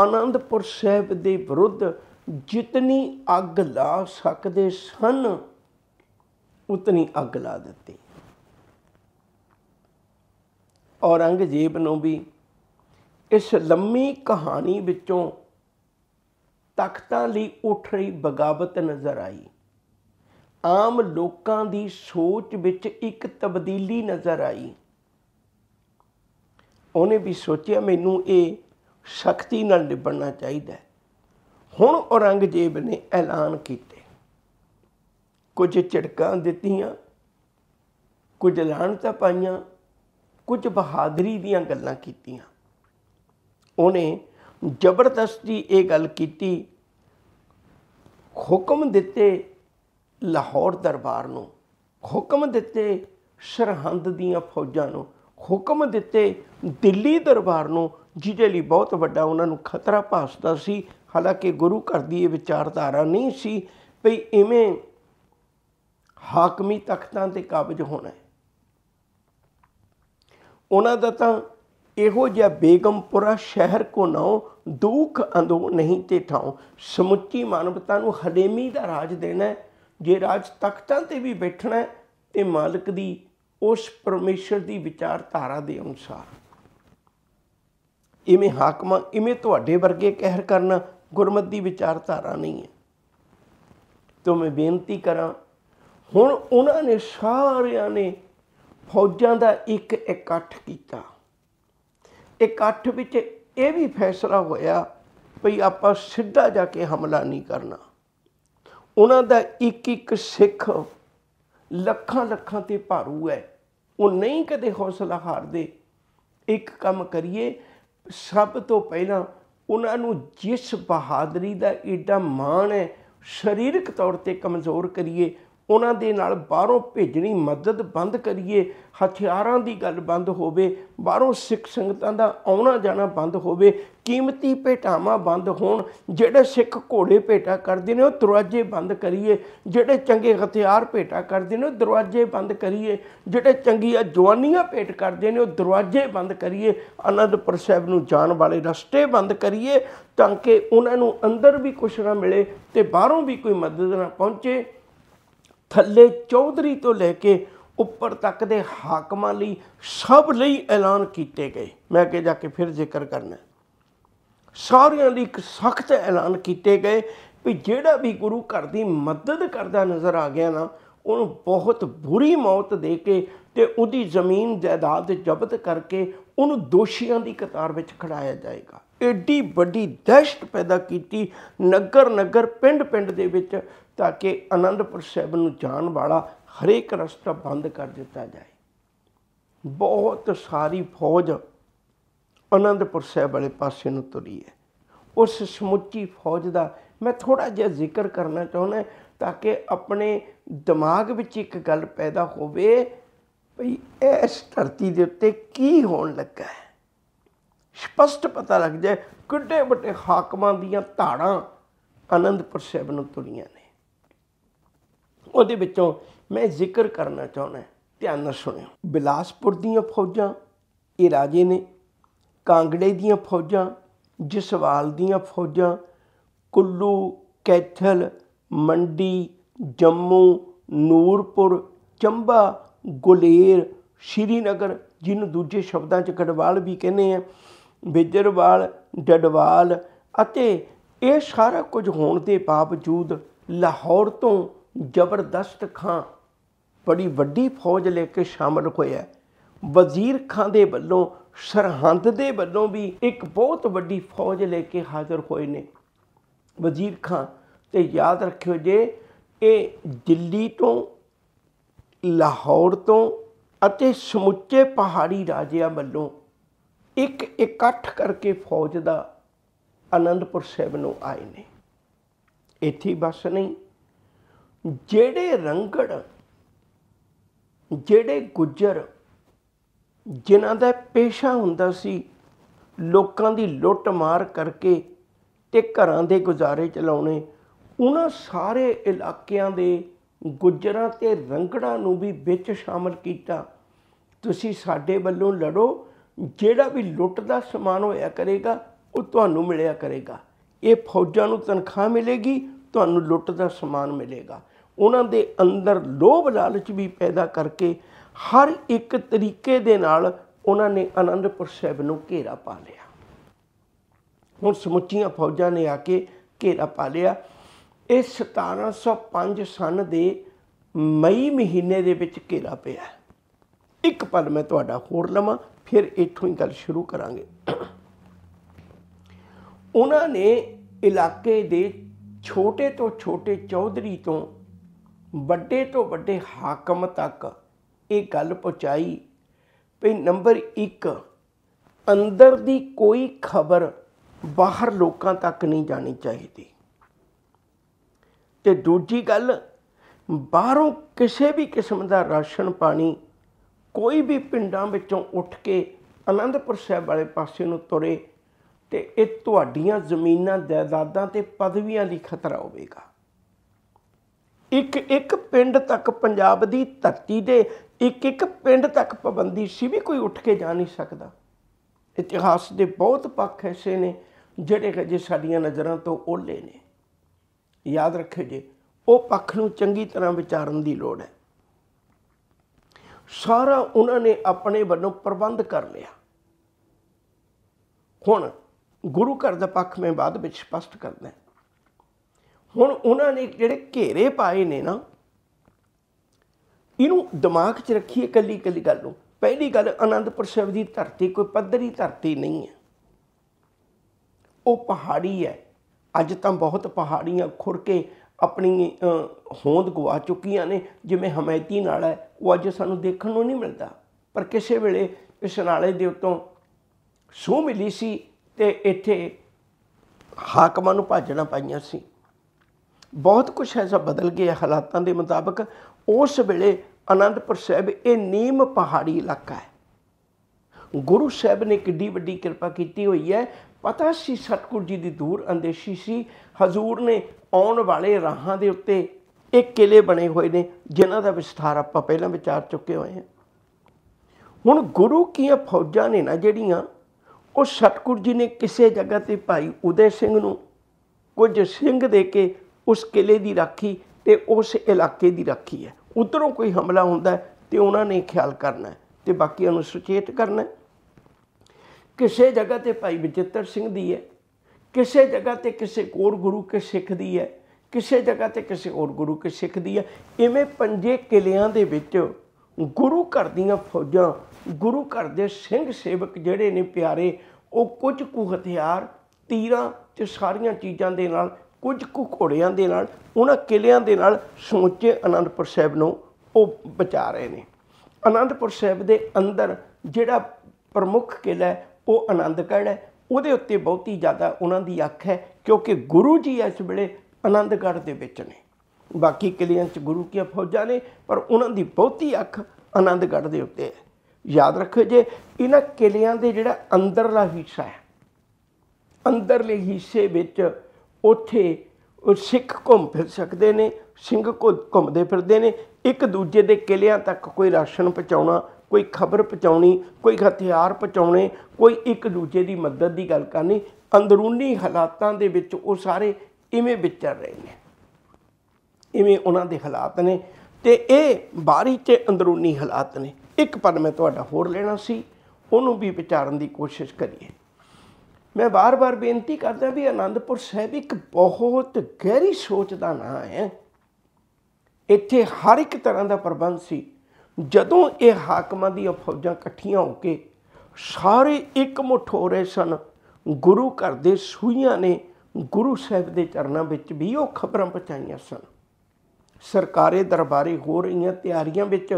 ਆਨੰਦਪੁਰ ਸਾਹਿਬ ਦੇ ਵਿਰੁੱਧ ਜਿਤਨੀ ਅੱਗ ਲਾ ਸਕਦੇ ਸਨ ਉਤਨੀ ਅੱਗ ਲਾ ਦਿੱਤੀ ਔਰੰਗਜ਼ੇਬ ਨੂੰ ਵੀ ਇਸ ਲੰਮੀ ਕਹਾਣੀ ਵਿੱਚੋਂ ਤਖਤਾਂ ਲਈ ਉੱਠ ਰਹੀ ਬਗਾਵਤ ਨਜ਼ਰ ਆਈ ਆਮ ਲੋਕਾਂ ਦੀ ਸੋਚ ਵਿੱਚ ਇੱਕ ਤਬਦੀਲੀ ਨਜ਼ਰ ਆਈ ਉਹਨੇ ਵੀ ਸੋਚਿਆ ਮੈਨੂੰ ਇਹ ਸ਼ਕਤੀ ਨਾਲ ਨਿਭਣਾ ਚਾਹੀਦਾ ਹੁਣ ਔਰੰਗਜ਼ੇਬ ਨੇ ਐਲਾਨ ਕੀਤੇ ਕੁਝ ਝਟਕਾਂ ਦਿੱਤੀਆਂ ਕੁਝ ਲਾਣਤਾਂ ਪਾਈਆਂ ਕੁਝ ਬਹਾਦਰੀ ਦੀਆਂ ਗੱਲਾਂ ਕੀਤੀਆਂ ਉਹਨੇ ਜ਼ਬਰਦਸਤੀ ਇਹ ਗੱਲ ਕੀਤੀ ਹੁਕਮ ਦਿੱਤੇ ਲਾਹੌਰ ਦਰਬਾਰ ਨੂੰ ਹੁਕਮ ਦਿੱਤੇ ਸਰਹੰਦ ਦੀਆਂ ਫੌਜਾਂ ਨੂੰ ਹੁਕਮ ਦਿੱਤੇ ਦਿੱਲੀ ਦਰਬਾਰ ਨੂੰ ਜਿਹਦੇ ਲਈ ਬਹੁਤ ਵੱਡਾ ਉਹਨਾਂ ਨੂੰ ਖਤਰਾ ਭਾਸਦਾ ਸੀ ਹਾਲਾਂਕਿ ਗੁਰੂ ਘਰ ਦੀ ਇਹ ਵਿਚਾਰਧਾਰਾ ਨਹੀਂ ਸੀ ਭਈ ਇਵੇਂ ਹਾਕਮੀ ਤਖਤਾਂ ਤੇ ਕਾਬਜ ਹੋਣਾ ਹੈ ਉਹਨਾਂ ਦਾ ਤਾਂ ਇਹੋ ਜਿਹਾ ਬੇਗਮਪੁਰਾ ਸ਼ਹਿਰ ਕੋ ਨਾਉ ਦੁੱਖ ਅੰਦੋ ਨਹੀਂ ਤੇ ਠਾਉ ਸਮੁੱਚੀ ਮਾਨਵਤਾ ਨੂੰ ਹਲੇਮੀ ਦਾ ਰਾਜ ਦੇਣਾ ਜੇ ਰਾਜ ਤਖਤਾਂ ਤੇ ਵੀ ਬੈਠਣਾ ਤੇ ਮਾਲਕ ਦੀ ਉਸ ਪਰਮੇਸ਼ਰ ਦੀ ਵਿਚਾਰਧਾਰਾ ਦੇ ਅਨੁਸਾਰ ਇਵੇਂ ਹਾਕਮਾਂ ਇਵੇਂ ਤੁਹਾਡੇ ਵਰਗੇ ਕਹਿਰ ਕਰਨਾ ਗੁਰਮਤਿ ਦੀ ਵਿਚਾਰਧਾਰਾ ਨਹੀਂ ਹੈ ਤੋਂ ਮੈਂ ਬੇਨਤੀ ਕਰਾਂ ਹੁਣ ਉਹਨਾਂ ਨੇ ਸਾਰਿਆਂ ਨੇ ਫੌਜਾਂ ਦਾ ਇੱਕ ਇਕੱਠ ਕੀਤਾ ਇਕੱਠ ਵਿੱਚ ਇਹ ਵੀ ਫੈਸਲਾ ਹੋਇਆ ਭਈ ਆਪਾਂ ਸਿੱਧਾ ਜਾ ਕੇ ਹਮਲਾ ਨਹੀਂ ਕਰਨਾ ਉਹਨਾਂ ਦਾ ਇੱਕ ਇੱਕ ਸਿੱਖ ਲੱਖਾਂ ਲੱਖਾਂ ਤੇ ਭਾਰੂ ਹੈ ਉਹ ਨਹੀਂ ਕਦੇ ਹੌਸਲਾ ਹਾਰਦੇ ਇੱਕ ਕੰਮ ਕਰੀਏ ਸਭ ਤੋਂ ਪਹਿਲਾਂ ਉਹਨਾਂ ਨੂੰ ਜਿਸ ਬਹਾਦਰੀ ਦਾ ਏਡਾ ਮਾਣ ਹੈ ਸਰੀਰਕ ਤੌਰ ਤੇ ਕਮਜ਼ੋਰ ਕਰੀਏ ਉਹਨਾਂ ਦੇ ਨਾਲ ਬਾਹਰੋਂ ਭੇਜਣੀ ਮਦਦ ਬੰਦ ਕਰੀਏ ਹਥਿਆਰਾਂ ਦੀ ਗੱਲ ਬੰਦ ਹੋਵੇ ਬਾਹਰੋਂ ਸਿੱਖ ਸੰਗਤਾਂ ਦਾ ਆਉਣਾ ਜਾਣਾ ਬੰਦ ਹੋਵੇ ਕੀਮਤੀ ਭੇਟਾਵਾਂ ਬੰਦ ਹੋਣ ਜਿਹੜੇ ਸਿੱਖ ਘੋੜੇ ਭੇਟਾ ਕਰਦੇ ਨੇ ਉਹ ਦਰਵਾਜ਼ੇ ਬੰਦ ਕਰੀਏ ਜਿਹੜੇ ਚੰਗੇ ਹਥਿਆਰ ਭੇਟਾ ਕਰਦੇ ਨੇ ਉਹ ਦਰਵਾਜ਼ੇ ਬੰਦ ਕਰੀਏ ਜਿਹੜੇ ਚੰਗੀਆਂ ਜਵਾਨੀਆਂ ਭੇਟ ਕਰਦੇ ਨੇ ਉਹ ਦਰਵਾਜ਼ੇ ਬੰਦ ਕਰੀਏ ਅਨੰਦਪੁਰ ਸਾਹਿਬ ਨੂੰ ਜਾਣ ਵਾਲੇ ਰਸਤੇ ਬੰਦ ਕਰੀਏ ਤਾਂ ਕਿ ਉਹਨਾਂ ਨੂੰ ਅੰਦਰ ਵੀ ਕੁਛ ਨਾ ਮਿਲੇ ਤੇ ਬਾਹਰੋਂ ਵੀ ਕੋਈ ਮਦਦ ਨਾ ਪਹੁੰਚੇ ਥੱਲੇ ਚੌਧਰੀ ਤੋਂ ਲੈ ਕੇ ਉੱਪਰ ਤੱਕ ਦੇ ਹਾਕਮਾਂ ਲਈ ਸਭ ਲਈ ਐਲਾਨ ਕੀਤੇ ਗਏ ਮੈਂ ਅੱਗੇ ਜਾ ਕੇ ਫਿਰ ਜ਼ਿਕਰ ਕਰਨਾ ਸਾਰਿਆਂ ਲਈ ਇੱਕ ਸਖਤ ਐਲਾਨ ਕੀਤੇ ਗਏ ਵੀ ਜਿਹੜਾ ਵੀ ਗੁਰੂ ਘਰ ਦੀ ਮਦਦ ਕਰਦਾ ਨਜ਼ਰ ਆ ਗਿਆ ਨਾ ਉਹਨੂੰ ਬਹੁਤ ਬੁਰੀ ਮੌਤ ਦੇ ਕੇ ਤੇ ਉਹਦੀ ਜ਼ਮੀਨ ਜਾਇਦਾਦ ਜ਼ਬਤ ਕਰਕੇ ਉਹਨੂੰ ਦੋਸ਼ੀਆਂ ਦੀ ਕਤਾਰ ਵਿੱਚ ਖੜਾਇਆ ਜਾਏਗਾ ਏਡੀ ਵੱਡੀ ਦਹਿਸ਼ਤ ਪੈਦਾ ਕੀਤੀ ਨਗਰ ਨਗਰ ਪਿੰਡ ਪਿੰਡ ਦੇ ਵਿੱਚ ਤਾਂ ਕਿ ਅਨੰਦਪੁਰ ਸਾਹਿਬ ਨੂੰ ਜਾਣ ਵਾਲਾ ਹਰੇਕ ਰਸਤਾ ਬੰਦ ਕਰ ਦਿੱਤਾ ਜਾਏ ਬਹੁਤ ਸਾਰੀ ਫੌਜ ਅਨੰਦਪੁਰ ਸਾਹਿਬ ਵਾਲੇ ਪਾਸੇ ਨੂੰ ਤੁਰੀ ਹੈ ਉਸ ਸਮੁੱਚੀ ਫੌਜ ਦਾ ਮੈਂ ਥੋੜਾ ਜਿਹਾ ਜ਼ਿਕਰ ਕਰਨਾ ਚਾਹੁੰਦਾ ਤਾਂ ਕਿ ਆਪਣੇ ਦਿਮਾਗ ਵਿੱਚ ਇੱਕ ਗੱਲ ਪੈਦਾ ਹੋਵੇ ਭਈ ਇਸ ਧਰਤੀ ਦੇ ਉੱਤੇ ਕੀ ਹੋਣ ਲੱਗਾ ਹੈ ਸਪਸ਼ਟ ਪਤਾ ਲੱਗ ਜਾਏ ਕਿੱਡੇ ਵੱਡੇ ਹਾਕਮਾਂ ਦੀਆਂ ਧਾੜਾਂ ਅਨੰਦਪੁਰ ਸਾਹਿਬ ਨੂੰ ਤੁਰੀਆਂ ਉਹਦੇ ਵਿੱਚੋਂ ਮੈਂ ਜ਼ਿਕਰ ਕਰਨਾ ਚਾਹੁੰਦਾ ਧਿਆਨ ਨਾਲ ਸੁਣਿਓ ਬਿਲਾਸਪੁਰ ਦੀਆਂ ਫੌਜਾਂ ਇਹ ਰਾਜੇ ਨੇ ਕਾਂਗੜੇ ਦੀਆਂ ਫੌਜਾਂ ਜਸਵਾਲ ਦੀਆਂ ਫੌਜਾਂ ਕੁੱਲੂ ਕੈਥਲ ਮੰਡੀ ਜੰਮੂ ਨੂਰਪੁਰ ਚੰਬਾ ਗੁਲੇਰ ਸ਼੍ਰੀਨਗਰ ਜਿਹਨੂੰ ਦੂਜੇ ਸ਼ਬਦਾਂ 'ਚ ਗੜਵਾਲ ਵੀ ਕਹਿੰਦੇ ਆ ਬੇਜਰਵਾਲ ਡਡਵਾਲ ਅਤੇ ਇਹ ਸਾਰਾ ਕੁਝ ਹੋਣ ਦੇ ਬਾਵਜੂਦ ਲਾਹੌਰ ਤੋਂ ਜ਼ਬਰਦਸਤ ਖਾਂ ਬੜੀ ਵੱਡੀ ਫੌਜ ਲੈ ਕੇ ਸ਼ਾਮਲ ਹੋਇਆ ਵਜ਼ੀਰ ਖਾਂ ਦੇ ਵੱਲੋਂ ਸਰਹੰਦ ਦੇ ਵੱਲੋਂ ਵੀ ਇੱਕ ਬਹੁਤ ਵੱਡੀ ਫੌਜ ਲੈ ਕੇ ਹਾਜ਼ਰ ਹੋਏ ਨੇ ਵਜ਼ੀਰ ਖਾਂ ਤੇ ਯਾਦ ਰੱਖਿਓ ਜੇ ਇਹ ਦਿੱਲੀ ਤੋਂ ਲਾਹੌਰ ਤੋਂ ਅਤੇ ਸਮੁੱਚੇ ਪਹਾੜੀ ਰਾਜਿਆਂ ਵੱਲੋਂ ਇੱਕ ਇਕੱਠ ਕਰਕੇ ਫੌਜ ਦਾ ਅਨੰਦਪੁਰ ਸਾਹਿਬ ਨੂੰ ਆਏ ਨੇ ਇੱਥੇ ਬਸ ਨਹੀਂ ਜਿਹੜੇ ਰੰਗੜ ਜਿਹੜੇ ਗੁੱਜਰ ਜਿਨ੍ਹਾਂ ਦਾ ਪੇਸ਼ਾ ਹੁੰਦਾ ਸੀ ਲੋਕਾਂ ਦੀ ਲੁੱਟ ਮਾਰ ਕਰਕੇ ਤੇ ਘਰਾਂ ਦੇ ਗੁਜ਼ਾਰੇ ਚਲਾਉਣੇ ਉਹਨਾਂ ਸਾਰੇ ਇਲਾਕਿਆਂ ਦੇ ਗੁੱਜਰਾਂ ਤੇ ਰੰਗੜਾਂ ਨੂੰ ਵੀ ਵਿੱਚ ਸ਼ਾਮਲ ਕੀਤਾ ਤੁਸੀਂ ਸਾਡੇ ਵੱਲੋਂ ਲੜੋ ਜਿਹੜਾ ਵੀ ਲੁੱਟ ਦਾ ਸਮਾਨ ਹੋਇਆ ਕਰੇਗਾ ਉਹ ਤੁਹਾਨੂੰ ਮਿਲਿਆ ਕਰੇਗਾ ਇਹ ਫੌਜਾਂ ਨੂੰ ਤਨਖਾਹ ਮਿਲੇਗੀ ਤੁਹਾਨੂੰ ਲੁੱਟ ਦਾ ਸਮਾਨ ਮਿਲੇਗਾ ਉਹਨਾਂ ਦੇ ਅੰਦਰ ਲੋਭ ਲਾਲਚ ਵੀ ਪੈਦਾ ਕਰਕੇ ਹਰ ਇੱਕ ਤਰੀਕੇ ਦੇ ਨਾਲ ਉਹਨਾਂ ਨੇ ਅਨੰਦਪੁਰ ਸਾਹਿਬ ਨੂੰ ਘੇਰਾ ਪਾ ਲਿਆ ਹੁਣ ਸਮੁੱਚੀਆਂ ਫੌਜਾਂ ਨੇ ਆ ਕੇ ਘੇਰਾ ਪਾ ਲਿਆ ਇਹ 1705 ਸਨ ਦੇ ਮਈ ਮਹੀਨੇ ਦੇ ਵਿੱਚ ਘੇਰਾ ਪਿਆ ਇੱਕ ਪਲ ਮੈਂ ਤੁਹਾਡਾ ਹੋਰ ਲਵਾਂ ਫਿਰ ਇੱਥੋਂ ਹੀ ਗੱਲ ਸ਼ੁਰੂ ਕਰਾਂਗੇ ਉਹਨਾਂ ਨੇ ਇਲਾਕੇ ਦੇ ਛੋਟੇ ਤੋਂ ਛੋਟੇ ਚੌਧਰੀ ਤੋਂ ਵੱਡੇ ਤੋਂ ਵੱਡੇ ਹਾਕਮ ਤੱਕ ਇਹ ਗੱਲ ਪਹੁੰਚਾਈ ਵੀ ਨੰਬਰ 1 ਅੰਦਰ ਦੀ ਕੋਈ ਖਬਰ ਬਾਹਰ ਲੋਕਾਂ ਤੱਕ ਨਹੀਂ ਜਾਣੀ ਚਾਹੀਦੀ ਤੇ ਦੂਜੀ ਗੱਲ ਬਾਹਰੋਂ ਕਿਸੇ ਵੀ ਕਿਸਮ ਦਾ ਰਾਸ਼ਨ ਪਾਣੀ ਕੋਈ ਵੀ ਪਿੰਡਾਂ ਵਿੱਚੋਂ ਉੱਠ ਕੇ ਅਨੰਦਪੁਰ ਸਾਹਿਬ ਵਾਲੇ ਪਾਸੇ ਨੂੰ ਤੁਰੇ ਤੇ ਇਹ ਤੁਹਾਡੀਆਂ ਜ਼ਮੀਨਾਂ ਜਾਇਦਾਦਾਂ ਤੇ ਪਦਵੀਆਂ ਲਈ ਖਤਰਾ ਹੋਵੇਗਾ ਇੱਕ ਇੱਕ ਪਿੰਡ ਤੱਕ ਪੰਜਾਬ ਦੀ ਧਰਤੀ ਦੇ ਇੱਕ ਇੱਕ ਪਿੰਡ ਤੱਕ ਪਾਬੰਦੀ ਸੀ ਵੀ ਕੋਈ ਉੱਠ ਕੇ ਜਾ ਨਹੀਂ ਸਕਦਾ ਇਤਿਹਾਸ ਦੇ ਬਹੁਤ ਪੱਖ ਐਸੇ ਨੇ ਜਿਹੜੇ ਕਿ ਸਾਡੀਆਂ ਨਜ਼ਰਾਂ ਤੋਂ ਓਲੇ ਨੇ ਯਾਦ ਰੱਖਿਓ ਜੀ ਉਹ ਪੱਖ ਨੂੰ ਚੰਗੀ ਤਰ੍ਹਾਂ ਵਿਚਾਰਨ ਦੀ ਲੋੜ ਹੈ ਸਾਰਾ ਉਹਨਾਂ ਨੇ ਆਪਣੇ ਵੱਲੋਂ ਪ੍ਰਬੰਧ ਕਰ ਲਿਆ ਹੁਣ ਗੁਰੂ ਘਰ ਦਾ ਪੱਖ ਮੈਂ ਬਾਅਦ ਵਿੱਚ ਸਪਸ਼ਟ ਕਰਦਾ ਹੁਣ ਉਹਨਾਂ ਨੇ ਜਿਹੜੇ ਘੇਰੇ ਪਾਏ ਨੇ ਨਾ ਇਹਨੂੰ ਦਿਮਾਗ 'ਚ ਰੱਖੀਏ ਇਕੱਲੀ ਇਕੱਲੀ ਗੱਲ ਨੂੰ ਪਹਿਲੀ ਗੱਲ ਆਨੰਦਪੁਰ ਸਾਹਿਬ ਦੀ ਧਰਤੀ ਕੋਈ ਪੱਧਰੀ ਧਰਤੀ ਨਹੀਂ ਹੈ ਉਹ ਪਹਾੜੀ ਹੈ ਅੱਜ ਤਾਂ ਬਹੁਤ ਪਹਾੜੀਆਂ ਖੁਰ ਕੇ ਆਪਣੀ ਹੋਂਦ ਗਵਾ ਚੁੱਕੀਆਂ ਨੇ ਜਿਵੇਂ ਹਮੈਤੀ ਨਾਲਾ ਹੈ ਉਹ ਅੱਜ ਸਾਨੂੰ ਦੇਖਣ ਨੂੰ ਨਹੀਂ ਮਿਲਦਾ ਪਰ ਕਿਸੇ ਵੇਲੇ ਇਸ ਨਾਲੇ ਦੇ ਉੱਤੋਂ ਸੂ ਮਿਲੀ ਸੀ ਤੇ ਇੱਥੇ ਹਾਕਮਾਂ ਨੂੰ ਭਾਜਣਾ ਪਾਈਆਂ ਸੀ ਬਹੁਤ ਕੁਝ ਐਸਾ ਬਦਲ ਗਿਆ ਹਾਲਾਤਾਂ ਦੇ ਮੁਤਾਬਕ ਉਸ ਵੇਲੇ ਅਨੰਦਪੁਰ ਸਾਹਿਬ ਇਹ ਨੀਮ ਪਹਾੜੀ ਇਲਾਕਾ ਹੈ ਗੁਰੂ ਸਾਹਿਬ ਨੇ ਕਿੱਡੀ ਵੱਡੀ ਕਿਰਪਾ ਕੀਤੀ ਹੋਈ ਹੈ ਪਤਾ ਸੀ ਸਤਗੁਰ ਜੀ ਦੀ ਦੂਰ ਅੰਦੇਸ਼ੀ ਸੀ ਹਜ਼ੂਰ ਨੇ ਆਉਣ ਵਾਲੇ ਰਾਹਾਂ ਦੇ ਉੱਤੇ ਇੱਕ ਕਿਲੇ ਬਣੇ ਹੋਏ ਨੇ ਜਿਨ੍ਹਾਂ ਦਾ ਵਿਸਥਾਰ ਆਪਾਂ ਪਹਿਲਾਂ ਵਿਚਾਰ ਚੁੱਕੇ ਹੋਏ ਹਾਂ ਹੁਣ ਗੁਰੂ ਕੀਆਂ ਫੌਜਾਂ ਨੇ ਨਾ ਜਿਹੜੀਆਂ ਉਹ ਸਤਗੁਰ ਜੀ ਨੇ ਕਿਸੇ ਜਗ੍ਹਾ ਤੇ ਭਾਈ ਉਦੈ ਸਿੰਘ ਨੂੰ ਕੁਝ ਸਿੰਘ ਦੇ ਕੇ ਉਸ ਕਿਲੇ ਦੀ ਰਾਖੀ ਤੇ ਉਸ ਇਲਾਕੇ ਦੀ ਰਾਖੀ ਹੈ ਉਧਰੋਂ ਕੋਈ ਹਮਲਾ ਹੁੰਦਾ ਤੇ ਉਹਨਾਂ ਨੇ ਖਿਆਲ ਕਰਨਾ ਤੇ ਬਾਕੀਆਂ ਨੂੰ ਸੁਚੇਤ ਕਰਨਾ ਕਿਸੇ ਜਗ੍ਹਾ ਤੇ ਭਾਈ ਵਿਜੇਤਰ ਸਿੰਘ ਦੀ ਹੈ ਕਿਸੇ ਜਗ੍ਹਾ ਤੇ ਕਿਸੇ ਹੋਰ ਗੁਰੂ ਕੇ ਸਿੱਖ ਦੀ ਹੈ ਕਿਸੇ ਜਗ੍ਹਾ ਤੇ ਕਿਸੇ ਹੋਰ ਗੁਰੂ ਕੇ ਸਿੱਖ ਦੀ ਹੈ ਇਵੇਂ ਪੰਜੇ ਕਿਲਿਆਂ ਦੇ ਵਿੱਚ ਗੁਰੂ ਘਰ ਦੀਆਂ ਫੌਜਾਂ ਗੁਰੂ ਘਰ ਦੇ ਸਿੰਘ ਸੇਵਕ ਜਿਹੜੇ ਨੇ ਪਿਆਰੇ ਉਹ ਕੁਝ ਕੁ ਹਥਿਆਰ ਤੀਰਾਂ ਤੇ ਸਾਰੀਆਂ ਚੀਜ਼ਾਂ ਦੇ ਨਾਲ ਕੁਝ ਕੁ ਘੋੜਿਆਂ ਦੇ ਨਾਲ ਉਹਨਾਂ ਕਿਲਿਆਂ ਦੇ ਨਾਲ ਸਮੁੱਚੇ ਅਨੰਦਪੁਰ ਸਾਹਿਬ ਨੂੰ ਉਹ ਬਚਾ ਰਹੇ ਨੇ ਅਨੰਦਪੁਰ ਸਾਹਿਬ ਦੇ ਅੰਦਰ ਜਿਹੜਾ ਪ੍ਰਮੁੱਖ ਕਿਲਾ ਉਹ ਆਨੰਦਗੜ੍ਹ ਹੈ ਉਹਦੇ ਉੱਤੇ ਬਹੁਤੀ ਜ਼ਿਆਦਾ ਉਹਨਾਂ ਦੀ ਅੱਖ ਹੈ ਕਿਉਂਕਿ ਗੁਰੂ ਜੀ ਇਸ ਵੇਲੇ ਆਨੰਦਗੜ੍ਹ ਦੇ ਵਿੱਚ ਨੇ ਬਾਕੀ ਕਿਲਿਆਂ 'ਚ ਗੁਰੂ ਕੀਆਂ ਫੌਜਾਂ ਨੇ ਪਰ ਉਹਨਾਂ ਦੀ ਬਹੁਤੀ ਅੱਖ ਆਨੰਦਗੜ੍ਹ ਦੇ ਉੱਤੇ ਹੈ ਯਾਦ ਰੱਖੋ ਜੇ ਇਹਨਾਂ ਕਿਲਿਆਂ ਦੇ ਜਿਹੜਾ ਅੰਦਰਲਾ ਹਿੱਸਾ ਹੈ ਅੰਦਰਲੇ ਹਿੱਸੇ ਵਿੱਚ ਉੱਥੇ ਸਿੱਖ ਘੁੰਮ ਫਿਰ ਸਕਦੇ ਨੇ ਸਿੰਘ ਕੋ ਘੁੰਮਦੇ ਫਿਰਦੇ ਨੇ ਇੱਕ ਦੂਜੇ ਦੇ ਕਿਲਿਆਂ ਤੱਕ ਕੋਈ ਰਾਸ਼ਨ ਪਹੁੰਚਾਉਣਾ ਕੋਈ ਖਬਰ ਪਹੁੰਚਾਉਣੀ ਕੋਈ ਹਥਿਆਰ ਪਹੁੰਚਾਉਣੇ ਕੋਈ ਇੱਕ ਦੂਜੇ ਦੀ ਮਦਦ ਦੀ ਗੱਲ ਕਰਨੀ ਅੰਦਰੂਨੀ ਹਾਲਾਤਾਂ ਦੇ ਵਿੱਚ ਉਹ ਸਾਰੇ ਇਵੇਂ ਵਿਚਰ ਰਹੇ ਨੇ ਇਵੇਂ ਉਹਨਾਂ ਦੇ ਹਾਲਾਤ ਨੇ ਤੇ ਇਹ ਬਾਹਰੀ ਤੇ ਅੰਦਰੂਨੀ ਹਾਲਾਤ ਨੇ ਇੱਕ ਪਦ ਮੈਂ ਤੁਹਾਡਾ ਹੋਰ ਲੈਣਾ ਸੀ ਉਹਨੂੰ ਵੀ ਵਿਚਾਰਨ ਦੀ ਕੋਸ਼ਿਸ਼ ਕਰੀਏ ਮੈਂ ਬਾਰ-ਬਾਰ ਬੇਨਤੀ ਕਰਦਾ ਵੀ ਆਨੰਦਪੁਰ ਸਾਹਿਬ ਇੱਕ ਬਹੁਤ ਗਹਿਰੀ ਸੋਚ ਦਾ ਨਾਂ ਹੈ ਇੱਥੇ ਹਰ ਇੱਕ ਤਰ੍ਹਾਂ ਦਾ ਪ੍ਰਬੰਧ ਸੀ ਜਦੋਂ ਇਹ ਹਾਕਮਾਂ ਦੀਆਂ ਫੌਜਾਂ ਇਕੱਠੀਆਂ ਹੋ ਕੇ ਸਾਰੇ ਇਕਮੁੱਠ ਹੋ ਰਹੇ ਸਨ ਗੁਰੂ ਘਰ ਦੇ ਸੂਈਆਂ ਨੇ ਗੁਰੂ ਸਾਹਿਬ ਦੇ ਚਰਨਾਂ ਵਿੱਚ ਵੀ ਉਹ ਖਬਰਾਂ ਪਹੁੰਚਾਈਆਂ ਸਨ ਸਰਕਾਰੇ ਦਰਬਾਰੇ ਹੋ ਰਹੀਆਂ ਤਿਆਰੀਆਂ ਵਿੱਚ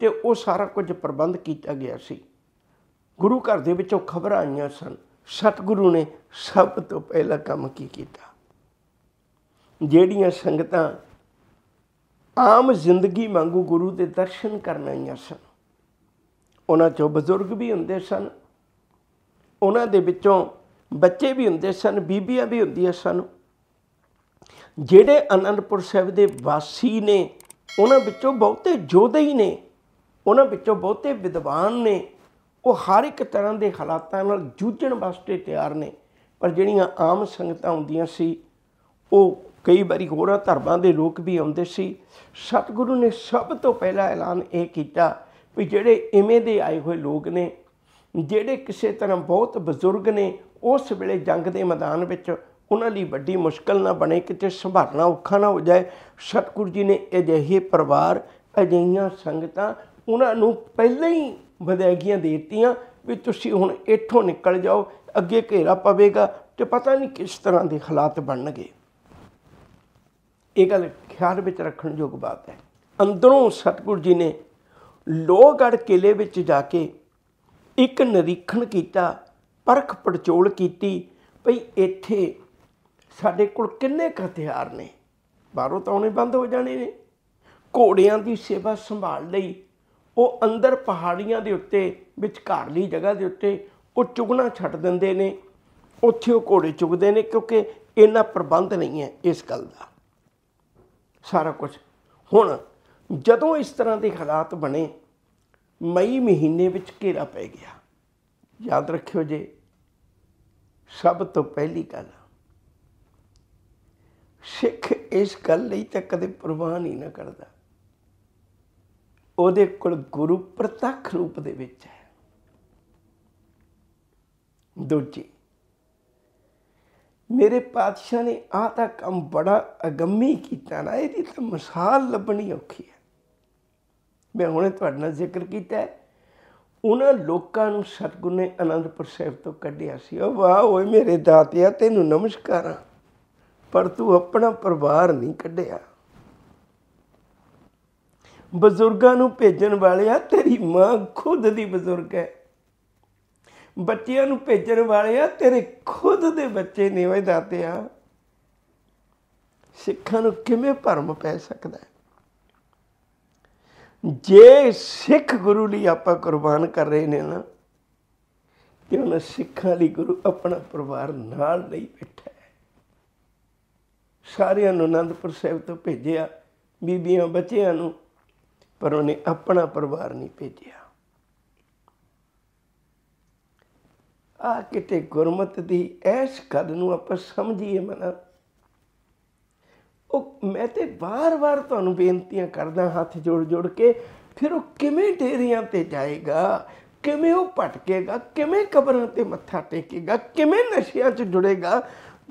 ਤੇ ਉਹ ਸਾਰਾ ਕੁਝ ਪ੍ਰਬੰਧ ਕੀਤਾ ਗਿਆ ਸੀ ਗੁਰੂ ਘਰ ਦੇ ਵਿੱਚੋਂ ਖਬਰਾਂ ਆਈਆਂ ਸਨ ਸਤਿਗੁਰੂ ਨੇ ਸਭ ਤੋਂ ਪਹਿਲਾ ਕੰਮ ਕੀ ਕੀਤਾ ਜਿਹੜੀਆਂ ਸੰਗਤਾਂ ਆਮ ਜ਼ਿੰਦਗੀ ਵਾਂਗੂ ਗੁਰੂ ਦੇ ਦਰਸ਼ਨ ਕਰਨ ਆਈਆਂ ਸਨ ਉਹਨਾਂ ਚੋਂ ਬਜ਼ੁਰਗ ਵੀ ਹੁੰਦੇ ਸਨ ਉਹਨਾਂ ਦੇ ਵਿੱਚੋਂ ਬੱਚੇ ਵੀ ਹੁੰਦੇ ਸਨ ਬੀਬੀਆਂ ਵੀ ਹੁੰਦੀਆਂ ਸਨ ਜਿਹੜੇ ਅਨੰਦਪੁਰ ਸਾਹਿਬ ਦੇ ਵਾਸੀ ਨੇ ਉਹਨਾਂ ਵਿੱਚੋਂ ਬਹੁਤੇ ਜੋਧੇ ਹੀ ਨੇ ਉਹਨਾਂ ਵਿੱਚੋਂ ਬਹੁਤੇ ਵਿਦਵਾਨ ਨੇ ਉਹ ਹਰ ਇੱਕ ਤਰ੍ਹਾਂ ਦੇ ਹਾਲਾਤਾਂ ਨਾਲ ਜੂਝਣ ਵਾਸਤੇ ਤਿਆਰ ਨੇ ਪਰ ਜਿਹੜੀਆਂ ਆਮ ਸੰਗਤਾਂ ਹੁੰਦੀਆਂ ਸੀ ਉਹ ਕਈ ਵਾਰੀ ਹੋਰਾਂ ਧਰਮਾਂ ਦੇ ਲੋਕ ਵੀ ਆਉਂਦੇ ਸੀ ਸਤਿਗੁਰੂ ਨੇ ਸਭ ਤੋਂ ਪਹਿਲਾਂ ਐਲਾਨ ਇਹ ਕੀਤਾ ਵੀ ਜਿਹੜੇ ਇਵੇਂ ਦੇ ਆਏ ਹੋਏ ਲੋਕ ਨੇ ਜਿਹੜੇ ਕਿਸੇ ਤਰ੍ਹਾਂ ਬਹੁਤ ਬਜ਼ੁਰਗ ਨੇ ਉਸ ਵੇਲੇ ਜੰਗ ਦੇ ਮੈਦਾਨ ਵਿੱਚ ਉਹਨਾਂ ਲਈ ਵੱਡੀ ਮੁਸ਼ਕਲ ਨਾ ਬਣੇ ਕਿਤੇ ਸੰਭਾਲਣਾ ਔਖਾ ਨਾ ਹੋ ਜਾਏ ਸਤਿਗੁਰੂ ਜੀ ਨੇ ਅਜਿਹੇ ਪਰਿਵਾਰ ਅਜਿਹੀਆਂ ਸੰਗਤਾਂ ਉਹਨਾਂ ਨੂੰ ਪਹਿਲਾਂ ਹੀ ਵਧਾਈਆਂ ਦੇ ਦਿੱਤੀਆਂ ਵੀ ਤੁਸੀਂ ਹੁਣ ਇੱਥੋਂ ਨਿਕਲ ਜਾਓ ਅੱਗੇ ਘੇਰਾ ਪਵੇਗਾ ਤੇ ਪਤਾ ਨਹੀਂ ਕਿਸ ਤਰ੍ਹਾਂ ਦੇ ਹਾਲਾਤ ਬਣਨਗੇ ਇਹ ਗੱਲ ਖਿਆਲ ਵਿੱਚ ਰੱਖਣ ਯੋਗ ਬਾਤ ਹੈ ਅੰਦਰੋਂ ਸਤਗੁਰ ਜੀ ਨੇ ਲੋਹਗੜ ਕਿਲੇ ਵਿੱਚ ਜਾ ਕੇ ਇੱਕ ਨਿਰੀਖਣ ਕੀਤਾ ਪਰਖ ਪੜਚੋਲ ਕੀਤੀ ਭਈ ਇੱਥੇ ਸਾਡੇ ਕੋਲ ਕਿੰਨੇ ਹਥਿਆਰ ਨੇ ਬਾਹਰੋਂ ਤਾਂ ਉਹਨੇ ਬੰਦ ਹੋ ਜਾਣੇ ਨੇ ਘੋੜਿਆਂ ਦੀ ਸੇਵਾ ਸੰਭਾਲ ਲਈ ਉਹ ਅੰਦਰ ਪਹਾੜੀਆਂ ਦੇ ਉੱਤੇ ਵਿਚਕਾਰਲੀ ਜਗ੍ਹਾ ਦੇ ਉੱਤੇ ਉਹ ਚੁਗਣਾ ਛੱਡ ਦਿੰਦੇ ਨੇ ਉੱਥੇ ਉਹ ਘੋੜੇ ਚੁਗਦੇ ਨੇ ਕਿਉਂਕਿ ਇਹਨਾਂ ਪ੍ਰਬੰਧ ਨਹੀਂ ਹੈ ਇਸ ਗੱਲ ਦਾ ਸਾਰਾ ਕੁਝ ਹੁਣ ਜਦੋਂ ਇਸ ਤਰ੍ਹਾਂ ਦੇ ਹਾਲਾਤ ਬਣੇ ਮਈ ਮਹੀਨੇ ਵਿੱਚ ਘੇਰਾ ਪੈ ਗਿਆ ਯਾਦ ਰੱਖਿਓ ਜੇ ਸਭ ਤੋਂ ਪਹਿਲੀ ਗੱਲ ਸਿੱਖ ਇਸ ਗੱਲ ਲਈ ਤਾਂ ਕਦੇ ਪ੍ਰਵਾਹ ਨਹੀਂ ਨਾ ਕਰਦਾ ਉਹਦੇ ਕੋਲ ਗੁਰੂ ਪ੍ਰਤੱਖ ਰੂਪ ਦੇ ਵਿੱਚ ਹੈ ਦੂਜੀ ਮੇਰੇ ਪਾਤਸ਼ਾਹ ਨੇ ਆਹ ਤਾਂ ਕੰਮ ਬੜਾ ਅਗੰਮੀ ਕੀਤਾ ਨਾ ਇਹਦੀ ਤਾਂ ਮਿਸਾਲ ਲੱਭਣੀ ਔਖੀ ਹੈ ਮੈਂ ਹੁਣੇ ਤੁਹਾਡੇ ਨਾਲ ਜ਼ਿਕਰ ਕੀਤਾ ਉਹਨਾਂ ਲੋਕਾਂ ਨੂੰ ਸਤਗੁਰ ਨੇ ਅਨੰਦਪੁਰ ਸਾਹਿਬ ਤੋਂ ਕੱਢਿਆ ਸੀ ਉਹ ਵਾਹ ਓਏ ਮੇਰੇ ਦਾਤਿਆ ਤੈਨੂੰ ਨਮਸਕਾਰਾਂ ਪਰ ਤੂੰ ਆਪਣਾ ਪਰਿਵਾਰ ਨਹੀਂ ਕੱਢਿਆ ਬਜ਼ੁਰਗਾਂ ਨੂੰ ਭੇਜਣ ਵਾਲਿਆ ਤੇਰੀ ਮਾਂ ਖੁਦ ਦੀ ਬਜ਼ੁਰਗ ਹੈ ਬੱਚਿਆਂ ਨੂੰ ਭੇਜਣ ਵਾਲਿਆ ਤੇਰੇ ਖੁਦ ਦੇ ਬੱਚੇ ਨੇ ਓਏ ਦਾਤਿਆ ਸਿੱਖਾਂ ਨੂੰ ਕਿਵੇਂ ਭਰਮ ਪੈ ਸਕਦਾ ਜੇ ਸਿੱਖ ਗੁਰੂ ਲਈ ਆਪਾਂ ਕੁਰਬਾਨ ਕਰ ਰਹੇ ਨੇ ਨਾ ਕਿ ਉਹਨਾਂ ਸਿੱਖਾਂ ਲਈ ਗੁਰੂ ਆਪਣਾ ਪਰਿਵਾਰ ਨਾਲ ਲਈ ਬੈਠਾ ਹੈ ਸਾਰਿਆਂ ਨੂੰ ਅਨੰਦਪੁਰ ਸਾਹਿਬ ਤੋਂ ਭੇਜਿਆ ਬੀਬੀਆਂ ਬੱਚਿਆਂ ਨੂੰ ਪਰ ਉਹਨੇ ਆਪਣਾ ਪਰਿਵਾਰ ਨਹੀਂ ਭੇਜਿਆ ਆ ਕਿਤੇ ਗੁਰਮਤ ਦੀ ਐਸ ਕਦ ਨੂੰ ਆਪਾਂ ਸਮਝੀਏ ਮਨਾ ਉਹ ਮੈਂ ਤੇ ਬਾਰ-ਬਾਰ ਤੁਹਾਨੂੰ ਬੇਨਤੀਆਂ ਕਰਦਾ ਹੱਥ ਜੋੜ-ਜੋੜ ਕੇ ਫਿਰ ਉਹ ਕਿਵੇਂ ਡੇਰੀਆਂ ਤੇ ਜਾਏਗਾ ਕਿਵੇਂ ਉਹ ਭਟਕੇਗਾ ਕਿਵੇਂ ਕਬਰਾਂ ਤੇ ਮੱਥਾ ਟੇਕੇਗਾ ਕਿਵੇਂ ਨਸ਼ਿਆਂ 'ਚ ਜੁੜੇਗਾ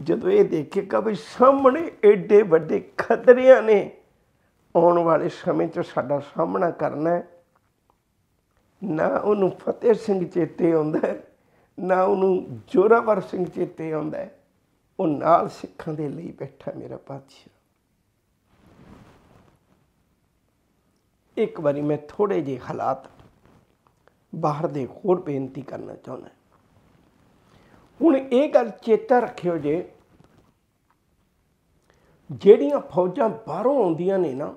ਜਦੋਂ ਇਹ ਦੇਖੇਗਾ ਵੀ ਸਾਹਮਣੇ ਐਡੇ ਵੱਡੇ ਖਤਰਿਆਂ ਨੇ ਆਉਣ ਵਾਲੇ ਸਮੇਂ 'ਚ ਸਾਡਾ ਸਾਹਮਣਾ ਕਰਨਾ ਨਾ ਉਹਨੂੰ ਫਤਿਹ ਸਿੰਘ ਚੇਤੇ ਆਉਂਦਾ ਨਾ ਉਹਨੂੰ ਜੋਰਾਵਰ ਸਿੰਘ ਚੇਤੇ ਆਉਂਦਾ ਉਹ ਨਾਲ ਸਿੱਖਾਂ ਦੇ ਲਈ ਬੈਠਾ ਮੇਰਾ ਪਾਤਸ਼ਾਹ ਇੱਕ ਵਾਰੀ ਮੈਂ ਥੋੜੇ ਜਿਹੇ ਹਾਲਾਤ ਬਾਹਰ ਦੇ ਹੋਰ ਬੇਨਤੀ ਕਰਨਾ ਚਾਹੁੰਦਾ ਹੁਣ ਇਹ ਗੱਲ ਚੇਤਾ ਰੱਖਿਓ ਜੇ ਜਿਹੜੀਆਂ ਫੌਜਾਂ ਬਾਹਰੋਂ ਆਉਂਦੀਆਂ ਨੇ ਨਾ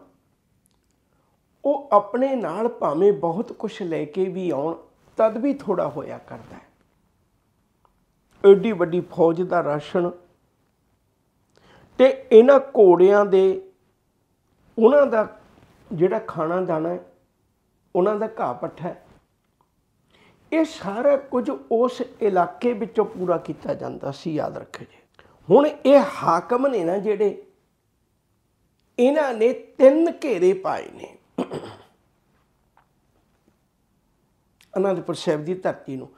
ਉਹ ਆਪਣੇ ਨਾਲ ਭਾਵੇਂ ਬਹੁਤ ਕੁਝ ਲੈ ਕੇ ਵੀ ਆਉਣ ਤਦ ਵੀ ਥੋੜਾ ਹੋਇਆ ਕਰਦਾ ਹੈ ਏਡੀ ਵੱਡੀ ਫੌਜ ਦਾ ਰਾਸ਼ਨ ਤੇ ਇਹਨਾਂ ਘੋੜਿਆਂ ਦੇ ਉਹਨਾਂ ਦਾ ਜਿਹੜਾ ਖਾਣਾ ਦਾਣਾ ਹੈ ਉਹਨਾਂ ਦਾ ਘਾਹ ਪੱਠਾ ਹੈ ਇਹ ਸਾਰਾ ਕੁਝ ਉਸ ਇਲਾਕੇ ਵਿੱਚੋਂ ਪੂਰਾ ਕੀਤਾ ਜਾਂਦਾ ਸੀ ਯਾਦ ਰੱਖੇ ਜੀ ਹੁਣ ਇਹ ਹਾਕਮ ਨੇ ਨਾ ਜਿਹੜੇ ਇਹਨਾਂ ਨੇ ਤਿੰਨ ਘੇਰੇ ਪਾਏ ਨੇ ਅਨੰਦਪੁਰ ਸਾਹਿਬ ਦੀ ਧਰਤੀ ਨੂੰ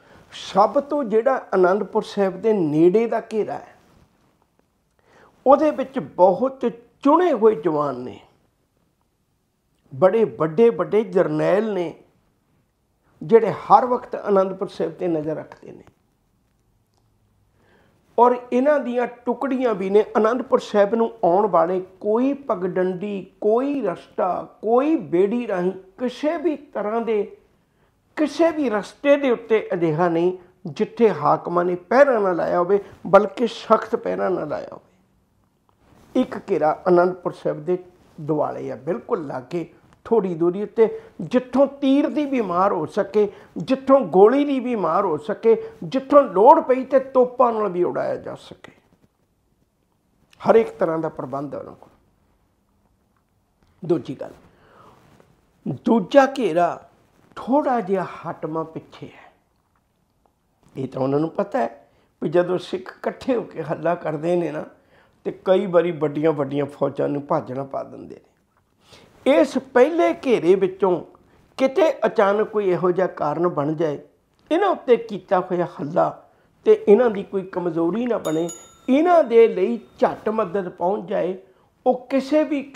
ਸਭ ਤੋਂ ਜਿਹੜਾ ਅਨੰਦਪੁਰ ਸਾਹਿਬ ਦੇ ਨੇੜੇ ਦਾ ਘੇਰਾ ਹੈ ਉਹਦੇ ਵਿੱਚ ਬਹੁਤ ਚੁਣੇ ਹੋਏ ਜਵਾਨ ਨੇ ਬੜੇ ਵੱਡੇ ਵੱਡੇ ਜਰਨੈਲ ਨੇ ਜਿਹੜੇ ਹਰ ਵਕਤ ਅਨੰਦਪੁਰ ਸਾਹਿਬ ਤੇ ਨਜ਼ਰ ਰੱਖਦੇ ਨੇ ਔਰ ਇਹਨਾਂ ਦੀਆਂ ਟੁਕੜੀਆਂ ਵੀ ਨੇ ਅਨੰਦਪੁਰ ਸਾਹਿਬ ਨੂੰ ਆਉਣ ਵਾਲੇ ਕੋਈ ਪਗਡੰਡੀ ਕੋਈ ਰਸਤਾ ਕੋਈ ਬੇੜੀ ਰਾਹੀਂ ਕਿਸੇ ਵੀ ਤਰ੍ਹਾਂ ਦੇ ਕਿਸੇ ਵੀ ਰਸਤੇ ਦੇ ਉੱਤੇ ਅਦੇਹਾ ਨਹੀਂ ਜਿੱਥੇ ਹਾਕਮਾਂ ਨੇ ਪਹਿਰਾ ਨਾ ਲਾਇਆ ਹੋਵੇ ਬਲਕਿ ਸਖਤ ਪਹਿਰਾ ਨਾ ਲਾਇਆ ਹੋਵੇ ਇੱਕ ਘੇਰਾ ਅਨੰਦਪੁਰ ਸਾਹਿਬ ਦੇ ਦਿਵਾਲੇ ਆ ਬਿਲਕੁਲ ਲਾਗੇ ਥੋੜੀ ਦੂਰੀ ਉੱਤੇ ਜਿੱਥੋਂ ਤੀਰ ਦੀ ਬਿਮਾਰ ਹੋ ਸਕੇ ਜਿੱਥੋਂ ਗੋਲੀ ਦੀ ਬਿਮਾਰ ਹੋ ਸਕੇ ਜਿੱਥੋਂ ਲੋੜ ਪਈ ਤੇ ਤੋਪਾਂ ਨਾਲ ਵੀ ਉਡਾਇਆ ਜਾ ਸਕੇ ਹਰ ਇੱਕ ਤਰ੍ਹਾਂ ਦਾ ਪ੍ਰਬੰਧ ਉਹਨਾਂ ਕੋਲ ਦੂਜੀ ਗੱਲ ਦੂਜਾ ਘੇਰਾ ਥੋੜਾ ਜਿਹਾ ਹਟਮਾ ਪਿੱਛੇ ਹੈ ਇਹ ਤਾਂ ਉਹਨਾਂ ਨੂੰ ਪਤਾ ਹੈ ਵੀ ਜਦੋਂ ਸਿੱਖ ਇਕੱਠੇ ਹੋ ਕੇ ਹੱਲਾ ਕਰਦੇ ਨੇ ਨਾ ਤੇ ਕਈ ਵਾਰੀ ਵੱਡੀਆਂ ਵੱਡੀਆਂ ਫੌਜਾਂ ਨੂੰ ਭਾਜਣਾ ਪਾ ਦਿੰਦੇ ਨੇ ਇਸ ਪਹਿਲੇ ਘੇਰੇ ਵਿੱਚੋਂ ਕਿਤੇ ਅਚਾਨਕ ਕੋਈ ਇਹੋ ਜਿਹਾ ਕਾਰਨ ਬਣ ਜਾਏ ਇਹਨਾਂ ਉੱਤੇ ਕੀਤਾ ਹੋਇਆ ਹੱਲਾ ਤੇ ਇਹਨਾਂ ਦੀ ਕੋਈ ਕਮਜ਼ੋਰੀ ਨਾ ਬਣੇ ਇਹਨਾਂ ਦੇ ਲਈ ਝੱਟ ਮਦਦ ਪਹੁੰਚ ਜਾਏ ਉਹ ਕਿਸੇ ਵੀ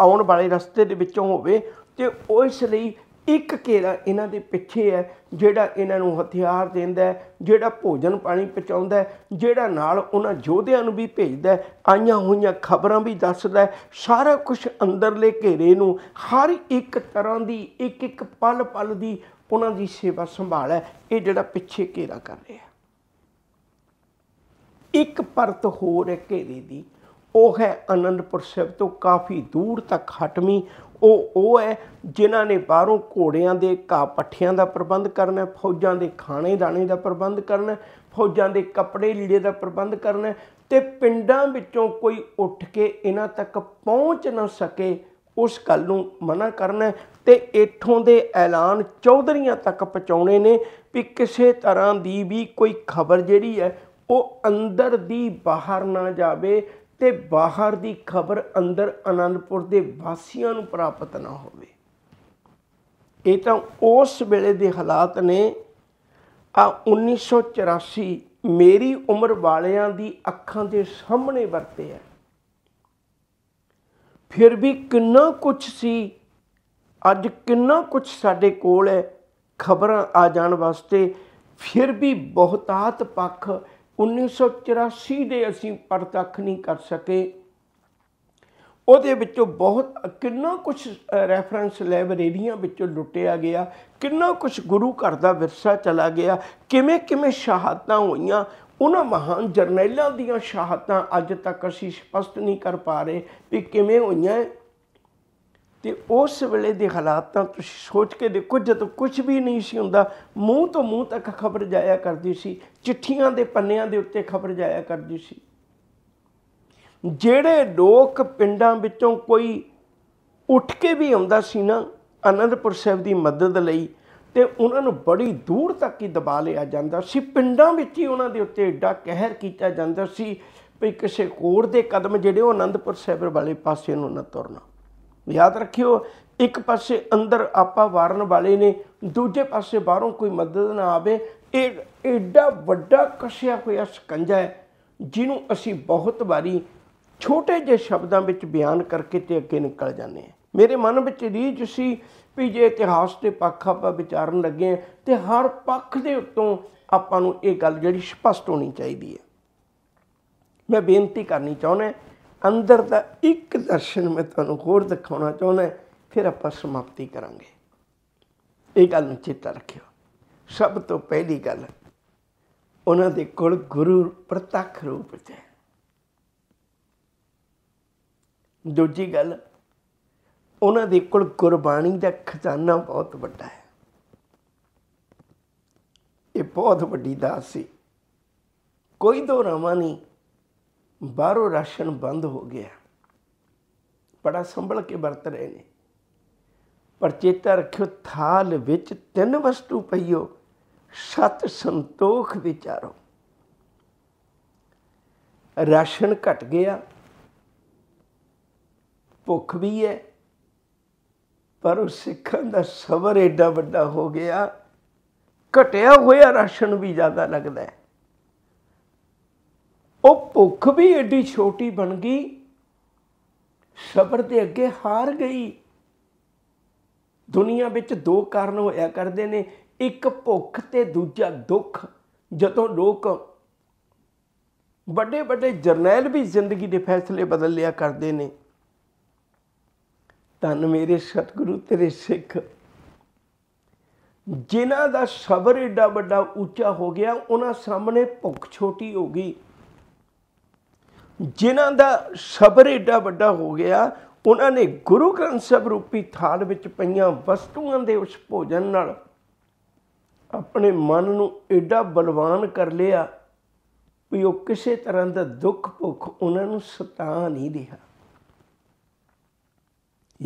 ਆਉਣ ਵਾਲੇ ਰਸਤੇ ਦੇ ਵਿੱਚੋਂ ਹੋਵੇ ਤੇ ਉਸ ਲਈ ਇੱਕ ਕੇਰਾ ਇਹਨਾਂ ਦੇ ਪਿੱਛੇ ਹੈ ਜਿਹੜਾ ਇਹਨਾਂ ਨੂੰ ਹਥਿਆਰ ਦਿੰਦਾ ਜਿਹੜਾ ਭੋਜਨ ਪਾਣੀ ਪਹੁੰਚਾਉਂਦਾ ਜਿਹੜਾ ਨਾਲ ਉਹਨਾਂ ਯੋਧਿਆਂ ਨੂੰ ਵੀ ਭੇਜਦਾ ਆਈਆਂ ਹੋਈਆਂ ਖਬਰਾਂ ਵੀ ਦੱਸਦਾ ਸਾਰਾ ਕੁਝ ਅੰਦਰਲੇ ਘੇਰੇ ਨੂੰ ਹਰ ਇੱਕ ਤਰ੍ਹਾਂ ਦੀ ਇੱਕ ਇੱਕ ਪਲ ਪਲ ਦੀ ਉਹਨਾਂ ਦੀ ਸੇਵਾ ਸੰਭਾਲ ਹੈ ਇਹ ਜਿਹੜਾ ਪਿੱਛੇ ਘੇਰਾ ਕਰ ਰਿਹਾ ਇੱਕ ਪਰਤ ਹੋਰ ਹੈ ਘੇਰੇ ਦੀ ਉਹ ਹੈ ਅਨੰਦਪੁਰ ਸਾਹਿਬ ਤੋਂ ਕਾਫੀ ਦੂਰ ਤੱਕ ਹਟਮੀ ਉਹ ਉਹ ਹੈ ਜਿਨ੍ਹਾਂ ਨੇ ਬਾਹਰੋਂ ਘੋੜਿਆਂ ਦੇ ਘਾ ਪੱਠਿਆਂ ਦਾ ਪ੍ਰਬੰਧ ਕਰਨਾ ਹੈ ਫੌਜਾਂ ਦੇ ਖਾਣੇ ਦਾਣੇ ਦਾ ਪ੍ਰਬੰਧ ਕਰਨਾ ਹੈ ਫੌਜਾਂ ਦੇ ਕੱਪੜੇ ਲੀੜੇ ਦਾ ਪ੍ਰਬੰਧ ਕਰਨਾ ਹੈ ਤੇ ਪਿੰਡਾਂ ਵਿੱਚੋਂ ਕੋਈ ਉੱਠ ਕੇ ਇਹਨਾਂ ਤੱਕ ਪਹੁੰਚ ਨਾ ਸਕੇ ਉਸ ਗੱਲ ਨੂੰ ਮਨਾ ਕਰਨਾ ਤੇ ਇੱਥੋਂ ਦੇ ਐਲਾਨ ਚੌਧਰੀਆਂ ਤੱਕ ਪਹੁੰਚਾਉਣੇ ਨੇ ਵੀ ਕਿਸੇ ਤਰ੍ਹਾਂ ਦੀ ਵੀ ਕੋਈ ਖਬਰ ਜਿਹੜੀ ਹੈ ਉਹ ਅੰਦਰ ਦੀ ਬਾਹਰ ਨਾ ਜਾਵੇ ਤੇ ਬਾਹਰ ਦੀ ਖਬਰ ਅੰਦਰ ਆਨੰਦਪੁਰ ਦੇ ਵਾਸੀਆਂ ਨੂੰ ਪ੍ਰਾਪਤ ਨਾ ਹੋਵੇ ਇਹ ਤਾਂ ਉਸ ਵੇਲੇ ਦੇ ਹਾਲਾਤ ਨੇ ਆ 1984 ਮੇਰੀ ਉਮਰ ਵਾਲਿਆਂ ਦੀ ਅੱਖਾਂ ਦੇ ਸਾਹਮਣੇ ਵਰਤੇ ਆ ਫਿਰ ਵੀ ਕਿੰਨਾ ਕੁਝ ਸੀ ਅੱਜ ਕਿੰਨਾ ਕੁਝ ਸਾਡੇ ਕੋਲ ਹੈ ਖਬਰਾਂ ਆ ਜਾਣ ਵਾਸਤੇ ਫਿਰ ਵੀ ਬਹੁਤਾਤ ਪੱਖ 1984 ਦੇ ਅਸੀਂ ਪ੍ਰਤੱਖ ਨਹੀਂ ਕਰ ਸਕੇ ਉਹਦੇ ਵਿੱਚੋਂ ਬਹੁਤ ਕਿੰਨਾ ਕੁਝ ਰੈਫਰੈਂਸ ਲਾਇਬ੍ਰੇਰੀਆਂ ਵਿੱਚੋਂ ਲੁੱਟਿਆ ਗਿਆ ਕਿੰਨਾ ਕੁਝ ਗੁਰੂ ਘਰ ਦਾ ਵਿਰਸਾ ਚਲਾ ਗਿਆ ਕਿਵੇਂ ਕਿਵੇਂ ਸ਼ਹਾਦਤਾਂ ਹੋਈਆਂ ਉਹਨਾਂ ਮਹਾਨ ਜਰਨੈਲਾਂ ਦੀਆਂ ਸ਼ਹਾਦਤਾਂ ਅੱਜ ਤੱਕ ਅਸੀਂ ਸਪਸ਼ਟ ਨਹੀਂ ਕਰ ਪਾ ਰਹੇ ਵੀ ਕਿਵੇਂ ਹੋਈਆਂ ਤੇ ਉਸ ਵੇਲੇ ਦੇ ਹਾਲਾਤ ਤਾਂ ਤੁਸੀਂ ਸੋਚ ਕੇ ਦੇਖੋ ਜਦੋਂ ਕੁਝ ਵੀ ਨਹੀਂ ਸੀ ਹੁੰਦਾ ਮੂੰਹ ਤੋਂ ਮੂੰਹ ਤੱਕ ਖਬਰ ਜਾਇਆ ਕਰਦੀ ਸੀ ਚਿੱਠੀਆਂ ਦੇ ਪੰਨਿਆਂ ਦੇ ਉੱਤੇ ਖਬਰ ਜਾਇਆ ਕਰਦੀ ਸੀ ਜਿਹੜੇ ਲੋਕ ਪਿੰਡਾਂ ਵਿੱਚੋਂ ਕੋਈ ਉੱਠ ਕੇ ਵੀ ਆਉਂਦਾ ਸੀ ਨਾ ਅਨੰਦਪੁਰ ਸਾਹਿਬ ਦੀ ਮਦਦ ਲਈ ਤੇ ਉਹਨਾਂ ਨੂੰ ਬੜੀ ਦੂਰ ਤੱਕ ਹੀ ਦਬਾ ਲਿਆ ਜਾਂਦਾ ਸੀ ਪਿੰਡਾਂ ਵਿੱਚ ਹੀ ਉਹਨਾਂ ਦੇ ਉੱਤੇ ਏਡਾ ਕਹਿਰ ਕੀਤਾ ਜਾਂਦਾ ਸੀ ਵੀ ਕਿਸੇ ਹੋਰ ਦੇ ਕਦਮ ਜਿਹੜੇ ਉਹ ਅਨੰਦਪੁਰ ਸਾਹਿਬ ਵਾਲੇ ਪਾਸੇ ਨੂੰ ਨਾ ਤੁਰਨ ਯਾਦ ਰੱਖਿਓ ਇੱਕ ਪਾਸੇ ਅੰਦਰ ਆਪਾ ਵਾਰਨ ਵਾਲੇ ਨੇ ਦੂਜੇ ਪਾਸੇ ਬਾਹਰੋਂ ਕੋਈ ਮਦਦ ਨਾ ਆਵੇ ਇਹ ਐਡਾ ਵੱਡਾ ਕਸ਼ਿਆ ਹੋਇਆ ਸਕੰਜਾ ਹੈ ਜਿਹਨੂੰ ਅਸੀਂ ਬਹੁਤ ਵਾਰੀ ਛੋਟੇ ਜਿਹੇ ਸ਼ਬਦਾਂ ਵਿੱਚ ਬਿਆਨ ਕਰਕੇ ਤੇ ਅੱਗੇ ਨਿਕਲ ਜਾਂਦੇ ਹਾਂ ਮੇਰੇ ਮਨ ਵਿੱਚ ਰੀਝ ਸੀ ਵੀ ਜੇ ਇਤਿਹਾਸ ਦੇ ਪੱਖ ਆਪਾਂ ਵਿਚਾਰਨ ਲੱਗੇ ਤੇ ਹਰ ਪੱਖ ਦੇ ਉੱਤੋਂ ਆਪਾਂ ਨੂੰ ਇਹ ਗੱਲ ਜਿਹੜੀ ਸਪਸ਼ਟ ਹੋਣੀ ਚਾਹੀਦੀ ਹੈ ਮੈਂ ਬੇਨਤੀ ਕਰਨੀ ਚਾਹੁੰਦਾ ਅੰਦਰ ਦਾ ਇੱਕ ਦਰਸ਼ਨ ਮੈਂ ਤੁਹਾਨੂੰ ਹੋਰ ਦਿਖਾਉਣਾ ਚਾਹੁੰਦਾ ਫਿਰ ਆਪਾਂ ਸਮਾਪਤੀ ਕਰਾਂਗੇ ਇਹ ਗੱਲ ਨੂੰ ਚੇਤਾ ਰੱਖਿਓ ਸਭ ਤੋਂ ਪਹਿਲੀ ਗੱਲ ਉਹਨਾਂ ਦੇ ਕੋਲ ਗੁਰੂ ਪ੍ਰਤੱਖ ਰੂਪ ਚ ਹੈ ਦੂਜੀ ਗੱਲ ਉਹਨਾਂ ਦੇ ਕੋਲ ਗੁਰਬਾਣੀ ਦਾ ਖਜ਼ਾਨਾ ਬਹੁਤ ਵੱਡਾ ਹੈ ਇਹ ਬਹੁਤ ਵੱਡੀ ਦਾਤ ਸੀ ਕੋਈ ਦੋ ਨਹੀਂ ਬਾਹਰੋਂ ਰਾਸ਼ਨ ਬੰਦ ਹੋ ਗਿਆ ਬੜਾ ਸੰਭਲ ਕੇ ਵਰਤ ਰਹੇ ਨੇ ਪਰ ਚੇਤਾ ਰੱਖਿਓ ਥਾਲ ਵਿੱਚ ਤਿੰਨ ਵਸਤੂ ਪਈਓ ਸਤ ਸੰਤੋਖ ਵਿਚਾਰੋ ਰਾਸ਼ਨ ਘਟ ਗਿਆ ਭੁੱਖ ਵੀ ਹੈ ਪਰ ਉਹ ਸਿੱਖਾਂ ਦਾ ਸਬਰ ਐਡਾ ਵੱਡਾ ਹੋ ਗਿਆ ਘਟਿਆ ਹੋਇਆ ਰਾਸ਼ਨ ਵੀ ਜ਼ਿਆਦਾ ਲੱਗਦਾ ਹੈ ਉਹ ਭੁੱਖ ਵੀ ਏਡੀ ਛੋਟੀ ਬਣ ਗਈ ਸਬਰ ਦੇ ਅੱਗੇ ਹਾਰ ਗਈ ਦੁਨੀਆ ਵਿੱਚ ਦੋ ਕਾਰਨ ਹੋਇਆ ਕਰਦੇ ਨੇ ਇੱਕ ਭੁੱਖ ਤੇ ਦੂਜਾ ਦੁੱਖ ਜਦੋਂ ਲੋਕ ਵੱਡੇ ਵੱਡੇ ਜਰਨੈਲ ਵੀ ਜ਼ਿੰਦਗੀ ਦੇ ਫੈਸਲੇ ਬਦਲ ਲਿਆ ਕਰਦੇ ਨੇ ਤਨ ਮੇਰੇ ਸਤਿਗੁਰੂ ਤੇਰੇ ਸਿੱਖ ਜਿਨ੍ਹਾਂ ਦਾ ਸਬਰ ਏਡਾ ਵੱਡਾ ਉੱਚਾ ਹੋ ਗਿਆ ਉਹਨਾਂ ਸਾਹਮਣੇ ਭੁੱਖ ਛੋਟੀ ਹੋ ਗਈ ਜਿਨ੍ਹਾਂ ਦਾ ਸਬਰ ਏਡਾ ਵੱਡਾ ਹੋ ਗਿਆ ਉਹਨਾਂ ਨੇ ਗੁਰੂ ਗ੍ਰੰਥ ਸਾਹਿਬ ਰੂਪੀ ਥਾਲ ਵਿੱਚ ਪਈਆਂ ਵਸਤੂਆਂ ਦੇ ਉਸ ਭੋਜਨ ਨਾਲ ਆਪਣੇ ਮਨ ਨੂੰ ਏਡਾ ਬਲਵਾਨ ਕਰ ਲਿਆ ਵੀ ਉਹ ਕਿਸੇ ਤਰ੍ਹਾਂ ਦਾ ਦੁੱਖ ਭੁੱਖ ਉਹਨਾਂ ਨੂੰ ਸਤਾ ਨਹੀਂ ਰਿਹਾ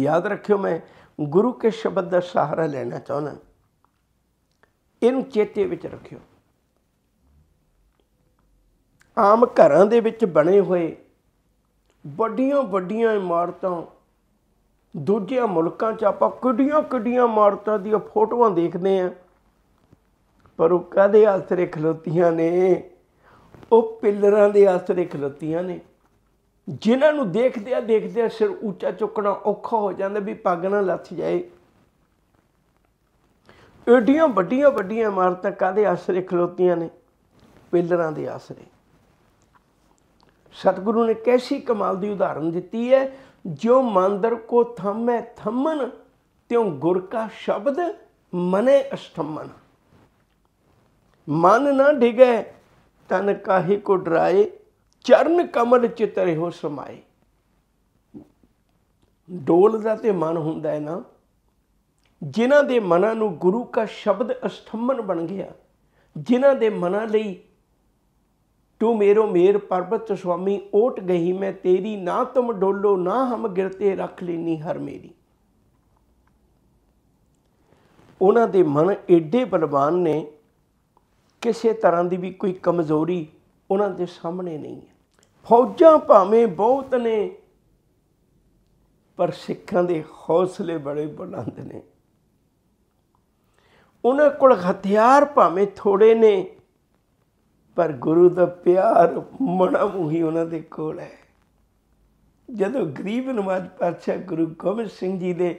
ਯਾਦ ਰੱਖਿਓ ਮੈਂ ਗੁਰੂ ਕੇ ਸ਼ਬਦ ਦਾ ਸਹਾਰਾ ਲੈਣਾ ਚਾਹੁੰਦਾ ਇਹਨੂੰ ਚੇਤੇ ਵਿੱਚ ਰੱਖਿਓ ਆਮ ਘਰਾਂ ਦੇ ਵਿੱਚ ਬਣੇ ਹੋਏ ਵੱਡੀਆਂ ਵੱਡੀਆਂ ਇਮਾਰਤਾਂ ਦੂਜਿਆਂ ਮੁਲਕਾਂ 'ਚ ਆਪਾਂ ਕਿੱਡੀਆਂ ਕਿੱਡੀਆਂ ਇਮਾਰਤਾਂ ਦੀਆਂ ਫੋਟੋਆਂ ਦੇਖਦੇ ਆਂ ਪਰ ਉਹ ਕਾਦੇ ਆਸਰੇ ਖਲੋਤੀਆਂ ਨੇ ਉਹ ਪਿੱਲਰਾਂ ਦੇ ਆਸਰੇ ਖਲੋਤੀਆਂ ਨੇ ਜਿਨ੍ਹਾਂ ਨੂੰ ਦੇਖਦੇ ਆ ਦੇਖਦੇ ਆ ਸਿਰ ਉੱਚਾ ਚੁੱਕਣਾ ਔਖਾ ਹੋ ਜਾਂਦਾ ਵੀ ਪੱਗ ਨਾ ਲੱਥ ਜਾਏ ਏਡੀਆਂ ਵੱਡੀਆਂ ਵੱਡੀਆਂ ਇਮਾਰਤਾਂ ਕਾਦੇ ਆਸਰੇ ਖਲੋਤੀਆਂ ਨੇ ਪਿੱਲਰਾਂ ਦੇ ਆਸਰੇ ਸਤਿਗੁਰੂ ਨੇ ਕੈਸੀ ਕਮਾਲ ਦੀ ਉਦਾਹਰਨ ਦਿੱਤੀ ਹੈ ਜੋ ਮੰਦਰ ਕੋ ਥਮੈ ਥੰਮਨ ਤਿਉ ਗੁਰ ਕਾ ਸ਼ਬਦ ਮਨੇ ਅਸ਼ਟਮਨ ਮਨ ਨਾ ਡਿਗੇ ਤਨ ਕਾਹੀ ਕੋ ਡਰਾਏ ਚਰਨ ਕਮਲ ਚਿਤਰੇ ਹੋ ਸਮਾਏ ਡੋਲ ਦਾ ਤੇ ਮਨ ਹੁੰਦਾ ਹੈ ਨਾ ਜਿਨ੍ਹਾਂ ਦੇ ਮਨਾਂ ਨੂੰ ਗੁਰੂ ਕਾ ਸ਼ਬਦ ਅਸ਼ਟਮਨ ਬਣ ਗਿਆ ਜਿਨ੍ਹਾਂ ਦੇ ਮਨਾਂ ਲਈ तू मेरो मेर पर्वत स्वामी ओट गही मैं तेरी ना तुम डोलो ना हम गिरते रख लेनी हर मेरी ਉਹਨਾਂ ਦੇ ਮਨ ਐਡੇ ਬਲਵਾਨ ਨੇ ਕਿਸੇ ਤਰ੍ਹਾਂ ਦੀ ਵੀ ਕੋਈ ਕਮਜ਼ੋਰੀ ਉਹਨਾਂ ਦੇ ਸਾਹਮਣੇ ਨਹੀਂ ਹੈ ਫੌਜਾਂ ਭਾਵੇਂ ਬਹੁਤ ਨੇ ਪਰ ਸਿੱਖਾਂ ਦੇ ਹੌਸਲੇ ਬੜੇ ਬੁਲੰਦ ਨੇ ਉਹਨਾਂ ਕੋਲ ਹਥਿਆਰ ਭਾਵੇਂ ਥੋੜੇ ਨੇ ਪਰ ਗੁਰੂ ਦਾ ਪਿਆਰ ਮਣਾ ਮੁਹੀ ਉਹਨਾਂ ਦੇ ਕੋਲ ਹੈ ਜਦੋਂ ਗਰੀਬ ਨਮਾਜ਼ ਪਾਤਸ਼ਾਹ ਗੁਰੂ ਗੋਬਿੰਦ ਸਿੰਘ ਜੀ ਦੇ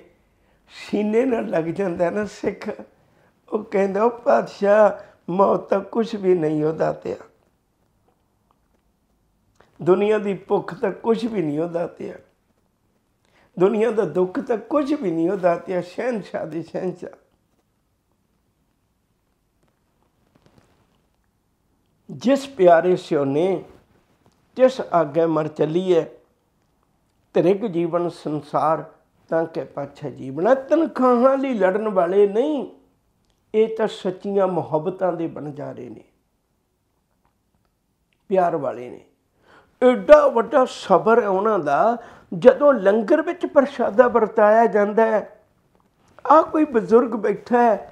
ਸੀਨੇ ਨਾਲ ਲੱਗ ਜਾਂਦਾ ਨਾ ਸਿੱਖ ਉਹ ਕਹਿੰਦਾ ਉਹ ਪਾਤਸ਼ਾਹ ਮੌਤ ਤਾਂ ਕੁਝ ਵੀ ਨਹੀਂ ਉਹਦਾ ਤੇ ਦੁਨੀਆ ਦੀ ਭੁੱਖ ਤਾਂ ਕੁਝ ਵੀ ਨਹੀਂ ਉਹਦਾ ਤੇ ਦੁਨੀਆ ਦਾ ਦੁੱਖ ਤਾਂ ਕੁਝ ਵੀ ਨਹੀਂ ਉਹਦਾ ਤੇ ਸ਼ਹਿਨशाह ਦੀ ਸ਼ਹਿਨशाह ਜਿਸ ਪਿਆਰੇ ਸਿਉਨੇ ਤਿਸ ਅੱਗੇ ਮਰ ਚਲੀਏ ਤ੍ਰਿਗ ਜੀਵਨ ਸੰਸਾਰ ਤਾਂ ਕੇ ਪਾਛੇ ਜੀਵਨ ਤਨਖਾਹਾਂ ਲਈ ਲੜਨ ਵਾਲੇ ਨਹੀਂ ਇਹ ਤਾਂ ਸੱਚੀਆਂ ਮੁਹੱਬਤਾਂ ਦੇ ਬਣ ਜਾ ਰਹੇ ਨੇ ਪਿਆਰ ਵਾਲੇ ਨੇ ਐਡਾ ਵੱਡਾ ਸਬਰ ਹੈ ਉਹਨਾਂ ਦਾ ਜਦੋਂ ਲੰਗਰ ਵਿੱਚ ਪ੍ਰਸ਼ਾਦਾ ਵਰਤਾਇਆ ਜਾਂਦਾ ਹੈ ਆ ਕੋਈ ਬਜ਼ੁਰਗ ਬੈਠਾ ਹੈ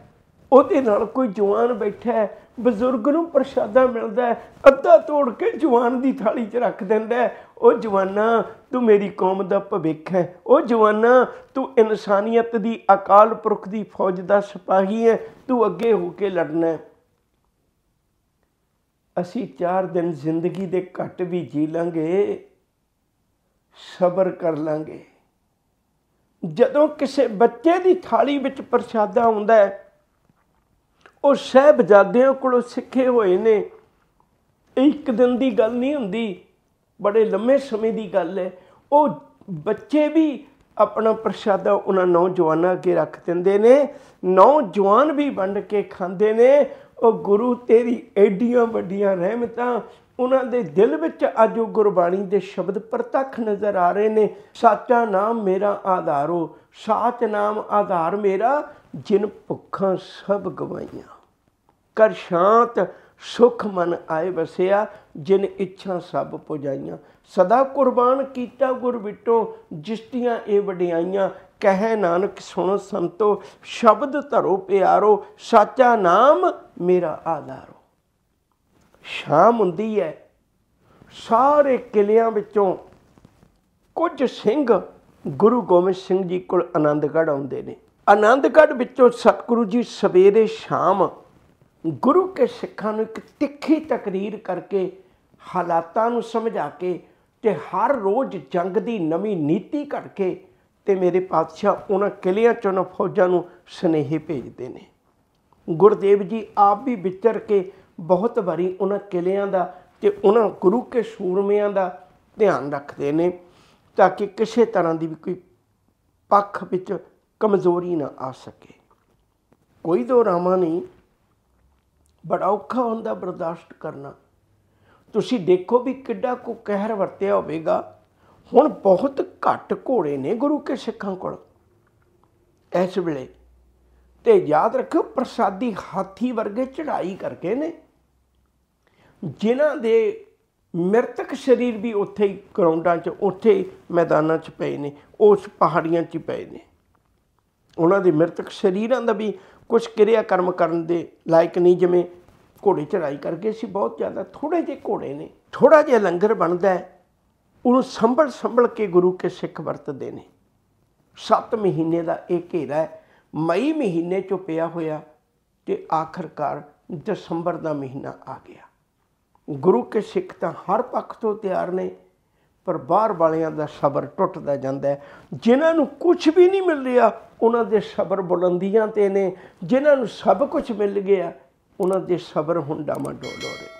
ਉਹਦੇ ਨਾਲ ਕੋਈ ਜਵਾਨ ਬੈਠਾ ਹੈ ਬਜ਼ੁਰਗ ਨੂੰ ਪ੍ਰਸ਼ਾਦਾ ਮਿਲਦਾ ਹੈ ਅੱਧਾ ਤੋੜ ਕੇ ਜਵਾਨ ਦੀ ਥਾਲੀ 'ਚ ਰੱਖ ਦਿੰਦਾ ਹੈ ਉਹ ਜਵਾਨਾ ਤੂੰ ਮੇਰੀ ਕੌਮ ਦਾ ਭਵਿੱਖ ਹੈ ਉਹ ਜਵਾਨਾ ਤੂੰ ਇਨਸਾਨੀਅਤ ਦੀ ਅਕਾਲ ਪੁਰਖ ਦੀ ਫੌਜ ਦਾ ਸਿਪਾਹੀ ਹੈ ਤੂੰ ਅੱਗੇ ਹੋ ਕੇ ਲੜਨਾ ਅਸੀਂ 4 ਦਿਨ ਜ਼ਿੰਦਗੀ ਦੇ ਘੱਟ ਵੀ ਜੀ ਲਾਂਗੇ ਸਬਰ ਕਰ ਲਾਂਗੇ ਜਦੋਂ ਕਿਸੇ ਬੱਚੇ ਦੀ ਥਾਲੀ ਵਿੱਚ ਪ੍ਰਸ਼ਾਦਾ ਹੁੰਦਾ ਹੈ ਉਹ ਸਹਿਬਜ਼ਾਦਿਆਂ ਕੋਲੋਂ ਸਿੱਖੇ ਹੋਏ ਨੇ ਇੱਕ ਦਿਨ ਦੀ ਗੱਲ ਨਹੀਂ ਹੁੰਦੀ ਬੜੇ ਲੰਮੇ ਸਮੇਂ ਦੀ ਗੱਲ ਹੈ ਉਹ ਬੱਚੇ ਵੀ ਆਪਣਾ ਪ੍ਰਸ਼ਾਦਾ ਉਹਨਾਂ ਨੌਜਵਾਨਾਂ ਅੱਗੇ ਰੱਖ ਦਿੰਦੇ ਨੇ ਨੌਜਵਾਨ ਵੀ ਵੰਡ ਕੇ ਖਾਂਦੇ ਨੇ ਉਹ ਗੁਰੂ ਤੇਰੀ ਐਡੀਆਂ ਵੱਡੀਆਂ ਰਹਿਮਤਾਂ ਉਹਨਾਂ ਦੇ ਦਿਲ ਵਿੱਚ ਅੱਜ ਉਹ ਗੁਰਬਾਣੀ ਦੇ ਸ਼ਬਦ ਪ੍ਰਤੱਖ ਨਜ਼ਰ ਆ ਰਹੇ ਨੇ ਸਾਚਾ ਨਾਮ ਮੇਰਾ ਆਧਾਰੋ ਸਾਚ ਨਾਮ ਆਧਾਰ ਮੇਰਾ ਜਿਨ ਭੁੱਖਾਂ ਸਭ ਗਵਾਈਆਂ ਕਰ ਸ਼ਾਂਤ ਸੁਖ ਮਨ ਆਏ ਵਸਿਆ ਜਿਨ ਇੱਛਾ ਸਭ ਪੁਜਾਈਆਂ ਸਦਾ ਕੁਰਬਾਨ ਕੀਤਾ ਗੁਰ ਵਿਟੋ ਜਿਸਤੀਆਂ ਇਹ ਵਡਿਆਈਆਂ ਕਹੇ ਨਾਨਕ ਸੁਣੋ ਸੰਤੋ ਸ਼ਬਦ ਧਰੋ ਪਿਆਰੋ ਸਾਚਾ ਨਾਮ ਮੇਰਾ ਆਧਾਰੋ ਸ਼ਾਮ ਹੁੰਦੀ ਹੈ ਸਾਰੇ ਕਿਲਿਆਂ ਵਿੱਚੋਂ ਕੁਝ ਸਿੰਘ ਗੁਰੂ ਗੋਬਿੰਦ ਸਿੰਘ ਜੀ ਕੋਲ ਆਨੰਦਗੜ੍ਹ ਆਉਂਦੇ ਨੇ ਆਨੰਦਗੜ੍ਹ ਵਿੱਚੋਂ ਸਤਿਗੁਰੂ ਜੀ ਸਵੇਰੇ ਸ਼ਾਮ ਗੁਰੂ ਕੇ ਸਿੱਖਾਂ ਨੂੰ ਇੱਕ ਤਿੱਖੀ ਤਕਰੀਰ ਕਰਕੇ ਹਾਲਾਤਾਂ ਨੂੰ ਸਮਝਾ ਕੇ ਤੇ ਹਰ ਰੋਜ਼ ਜੰਗ ਦੀ ਨਵੀਂ ਨੀਤੀ ਘੜ ਕੇ ਤੇ ਮੇਰੇ ਪਾਤਸ਼ਾਹ ਉਹਨਾਂ ਕਿਲਿਆਂ ਚੋਂ ਨਾ ਫੌਜਾਂ ਨੂੰ ਸਨੇਹੇ ਭੇਜਦੇ ਨੇ ਗੁਰਦੇਵ ਜੀ ਆਪ ਵੀ ਵਿਚਰ ਕੇ ਬਹੁਤ ਵਾਰੀ ਉਹਨਾਂ ਕਿਲਿਆਂ ਦਾ ਤੇ ਉਹਨਾਂ ਗੁਰੂ ਕੇ ਸੂਰਮਿਆਂ ਦਾ ਧਿਆਨ ਰੱਖਦੇ ਨੇ ਤਾਂ ਕਿ ਕਿਸੇ ਤਰ੍ਹਾਂ ਦੀ ਵੀ ਕੋਈ ਪੱਖ ਵਿੱਚ ਕਮਜ਼ੋਰੀ ਨਾ ਆ ਸਕੇ ਕੋਈ ਦੋ ਰਾਮਾ ਨਹੀਂ ਬੜਾ ਔਖਾ ਹੁੰਦਾ ਬਰਦਾਸ਼ਤ ਕਰਨਾ ਤੁਸੀਂ ਦੇਖੋ ਵੀ ਕਿੱਡਾ ਕੋ ਕਹਿਰ ਵਰਤਿਆ ਹੋਵੇਗਾ ਹੁਣ ਬਹੁਤ ਘੱਟ ਘੋੜੇ ਨੇ ਗੁਰੂ ਕੇ ਸਿੱਖਾਂ ਕੋਲ ਐਸ ਵੇਲੇ ਤੇ ਯਾਦ ਰੱਖੋ ਪ੍ਰਸਾਦੀ ਹਾਥੀ ਵਰਗੇ ਚੜਾਈ ਕਰਕੇ ਨੇ ਜਿਨ੍ਹਾਂ ਦੇ ਮਰਤਕ ਸਰੀਰ ਵੀ ਉੱਥੇ ਹੀ ਗਰਾਊਂਡਾਂ 'ਚ ਉੱਥੇ ਮੈਦਾਨਾਂ 'ਚ ਪਏ ਨੇ ਉਸ ਪਹਾੜੀਆਂ 'ਚ ਪਏ ਨੇ ਉਹਨਾਂ ਦੇ ਮਰਤਕ ਸਰੀਰਾਂ ਦਾ ਵੀ ਕੁਝ ਕਿਰਿਆ ਕਰਮ ਕਰਨ ਦੇ ਲਾਇਕ ਨਹੀਂ ਜਿਵੇਂ ਘੋੜੇ ਚੜਾਈ ਕਰਕੇ ਸੀ ਬਹੁਤ ਜ਼ਿਆਦਾ ਥੋੜੇ ਜਿਹੇ ਘੋੜੇ ਨੇ ਥੋੜਾ ਜਿਹਾ ਲੰਗਰ ਬਣਦਾ ਉਹਨੂੰ ਸੰਭਲ ਸੰਭਲ ਕੇ ਗੁਰੂ ਕੇ ਸਿੱਖ ਵਰਤਦੇ ਨੇ 7 ਮਹੀਨੇ ਦਾ ਇਹ ਘੇਰਾ ਮਈ ਮਹੀਨੇ ਚ ਪਿਆ ਹੋਇਆ ਤੇ ਆਖਰਕਾਰ ਦਸੰਬਰ ਦਾ ਮਹੀਨਾ ਆ ਗਿਆ ਗੁਰੂ ਕੇ ਸਿੱਖ ਤਾਂ ਹਰ ਪੱਖ ਤੋਂ ਤਿਆਰ ਨੇ ਪਰ ਬਾਹਰ ਵਾਲਿਆਂ ਦਾ ਸਬਰ ਟੁੱਟਦਾ ਜਾਂਦਾ ਜਿਨ੍ਹਾਂ ਨੂੰ ਕੁਝ ਵੀ ਨਹੀਂ ਮਿਲ ਰਿਹਾ ਉਹਨਾਂ ਦੇ ਸਬਰ ਬੁਲੰਦੀਆਂ ਤੇ ਨੇ ਜਿਨ੍ਹਾਂ ਨੂੰ ਸਭ ਕੁਝ ਮਿਲ ਗਿਆ ਉਹਨਾਂ ਦੇ ਸਬਰ ਹੁਣ ਡਾਮਾ ਡੋਲ ਹੋ ਰਹੇ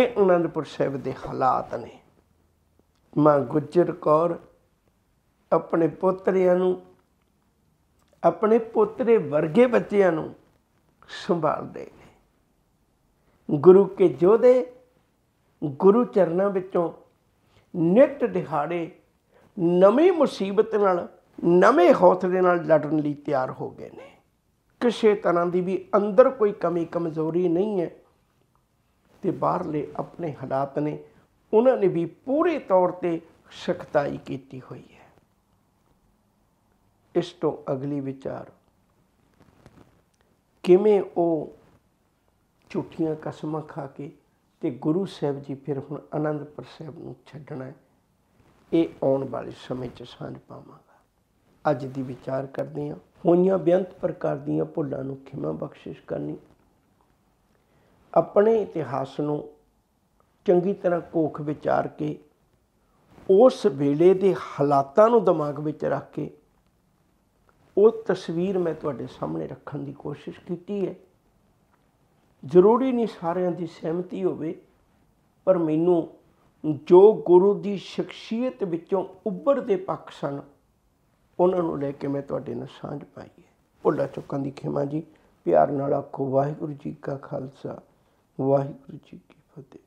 ਇਹ ਅਨੰਦਪੁਰ ਸਾਹਿਬ ਦੇ ਹਾਲਾਤ ਨੇ ਮਾਂ ਗੁੱਜਰ ਕੌਰ ਆਪਣੇ ਪੋਤਰਿਆਂ ਨੂੰ ਆਪਣੇ ਪੋਤਰੇ ਵਰਗੇ ਬੱਚਿਆਂ ਨੂੰ ਸੰਭਾਲਦੇ ਨੇ ਗੁਰੂ ਕੇ ਜੋਦੇ ਗੁਰੂ ਚਰਨਾਂ ਵਿੱਚੋਂ ਨਿਤ ਦਿਹਾੜੇ ਨਵੀਂ ਮੁਸੀਬਤ ਨਾਲ ਨਵੇਂ ਹੌਸਲੇ ਨਾਲ ਲੜਨ ਲਈ ਤਿਆਰ ਹੋ ਗਏ ਨੇ ਕਿਸੇ ਤਰ੍ਹਾਂ ਦੀ ਵੀ ਅੰਦਰ ਕੋਈ ਕਮੀ ਕਮਜ਼ੋਰੀ ਨਹੀਂ ਹੈ ਤੇ ਬਾਹਰਲੇ ਆਪਣੇ ਹਾਲਾਤ ਨੇ ਉਹਨਾਂ ਨੇ ਵੀ ਪੂਰੇ ਤੌਰ ਤੇ ਸ਼ਕਤਾਈ ਕੀਤੀ ਹੋਈ ਹੈ ਇਸ ਤੋਂ ਅਗਲੀ ਵਿਚਾਰ ਕਿਵੇਂ ਉਹ ਝੂਠੀਆਂ ਕਸਮਾਂ ਖਾ ਕੇ ਤੇ ਗੁਰੂ ਸਾਹਿਬ ਜੀ ਫਿਰ ਹੁਣ ਆਨੰਦਪੁਰ ਸਾਹਿਬ ਨੂੰ ਛੱਡਣਾ ਹੈ ਇਹ ਆਉਣ ਵਾਲੇ ਸਮੇਂ 'ਚ ਸਾਂਝ ਪਾਵਾਂ ਅੱਜ ਦੀ ਵਿਚਾਰ ਕਰਦੇ ਹਾਂ ਹੋਈਆਂ ਬੇਅੰਤ ਪ੍ਰਕਾਰ ਦੀਆਂ ਭੁੱਲਾਂ ਨੂੰ ਖਿਮਾ ਬਖਸ਼ਿਸ਼ ਕਰਨੀ ਆਪਣੇ ਇਤਿਹਾਸ ਨੂੰ ਚੰਗੀ ਤਰ੍ਹਾਂ ਕੋਖ ਵਿਚਾਰ ਕੇ ਉਸ ਵੇਲੇ ਦੇ ਹਾਲਾਤਾਂ ਨੂੰ ਦਿਮਾਗ ਵਿੱਚ ਰੱਖ ਕੇ ਉਹ ਤਸਵੀਰ ਮੈਂ ਤੁਹਾਡੇ ਸਾਹਮਣੇ ਰੱਖਣ ਦੀ ਕੋਸ਼ਿਸ਼ ਕੀਤੀ ਹੈ ਜ਼ਰੂਰੀ ਨਹੀਂ ਸਾਰਿਆਂ ਦੀ ਸਹਿਮਤੀ ਹੋਵੇ ਪਰ ਮੈਨੂੰ ਜੋ ਗੁਰੂ ਦੀ ਸ਼ਖਸੀਅਤ ਵਿੱਚੋਂ ਉੱਭਰਦੇ ਪੱਖ ਸਨ ਉਹਨਾਂ ਨੂੰ ਲੈ ਕੇ ਮੈਂ ਤੁਹਾਡੇ ਨਾਲ ਸਾਂਝ ਪਾਈ ਹੈ ਭੁੱਲਾ ਚੁੱਕਾਂ ਦੀ ਖਿਮਾ ਜੀ ਪਿਆਰ ਨਾਲ ਆਖੋ ਵਾਹਿਗੁਰੂ ਜੀ ਕਾ ਖਾਲਸਾ ਵਾਹਿਗੁਰੂ ਜੀ ਕੀ ਫਤਿਹ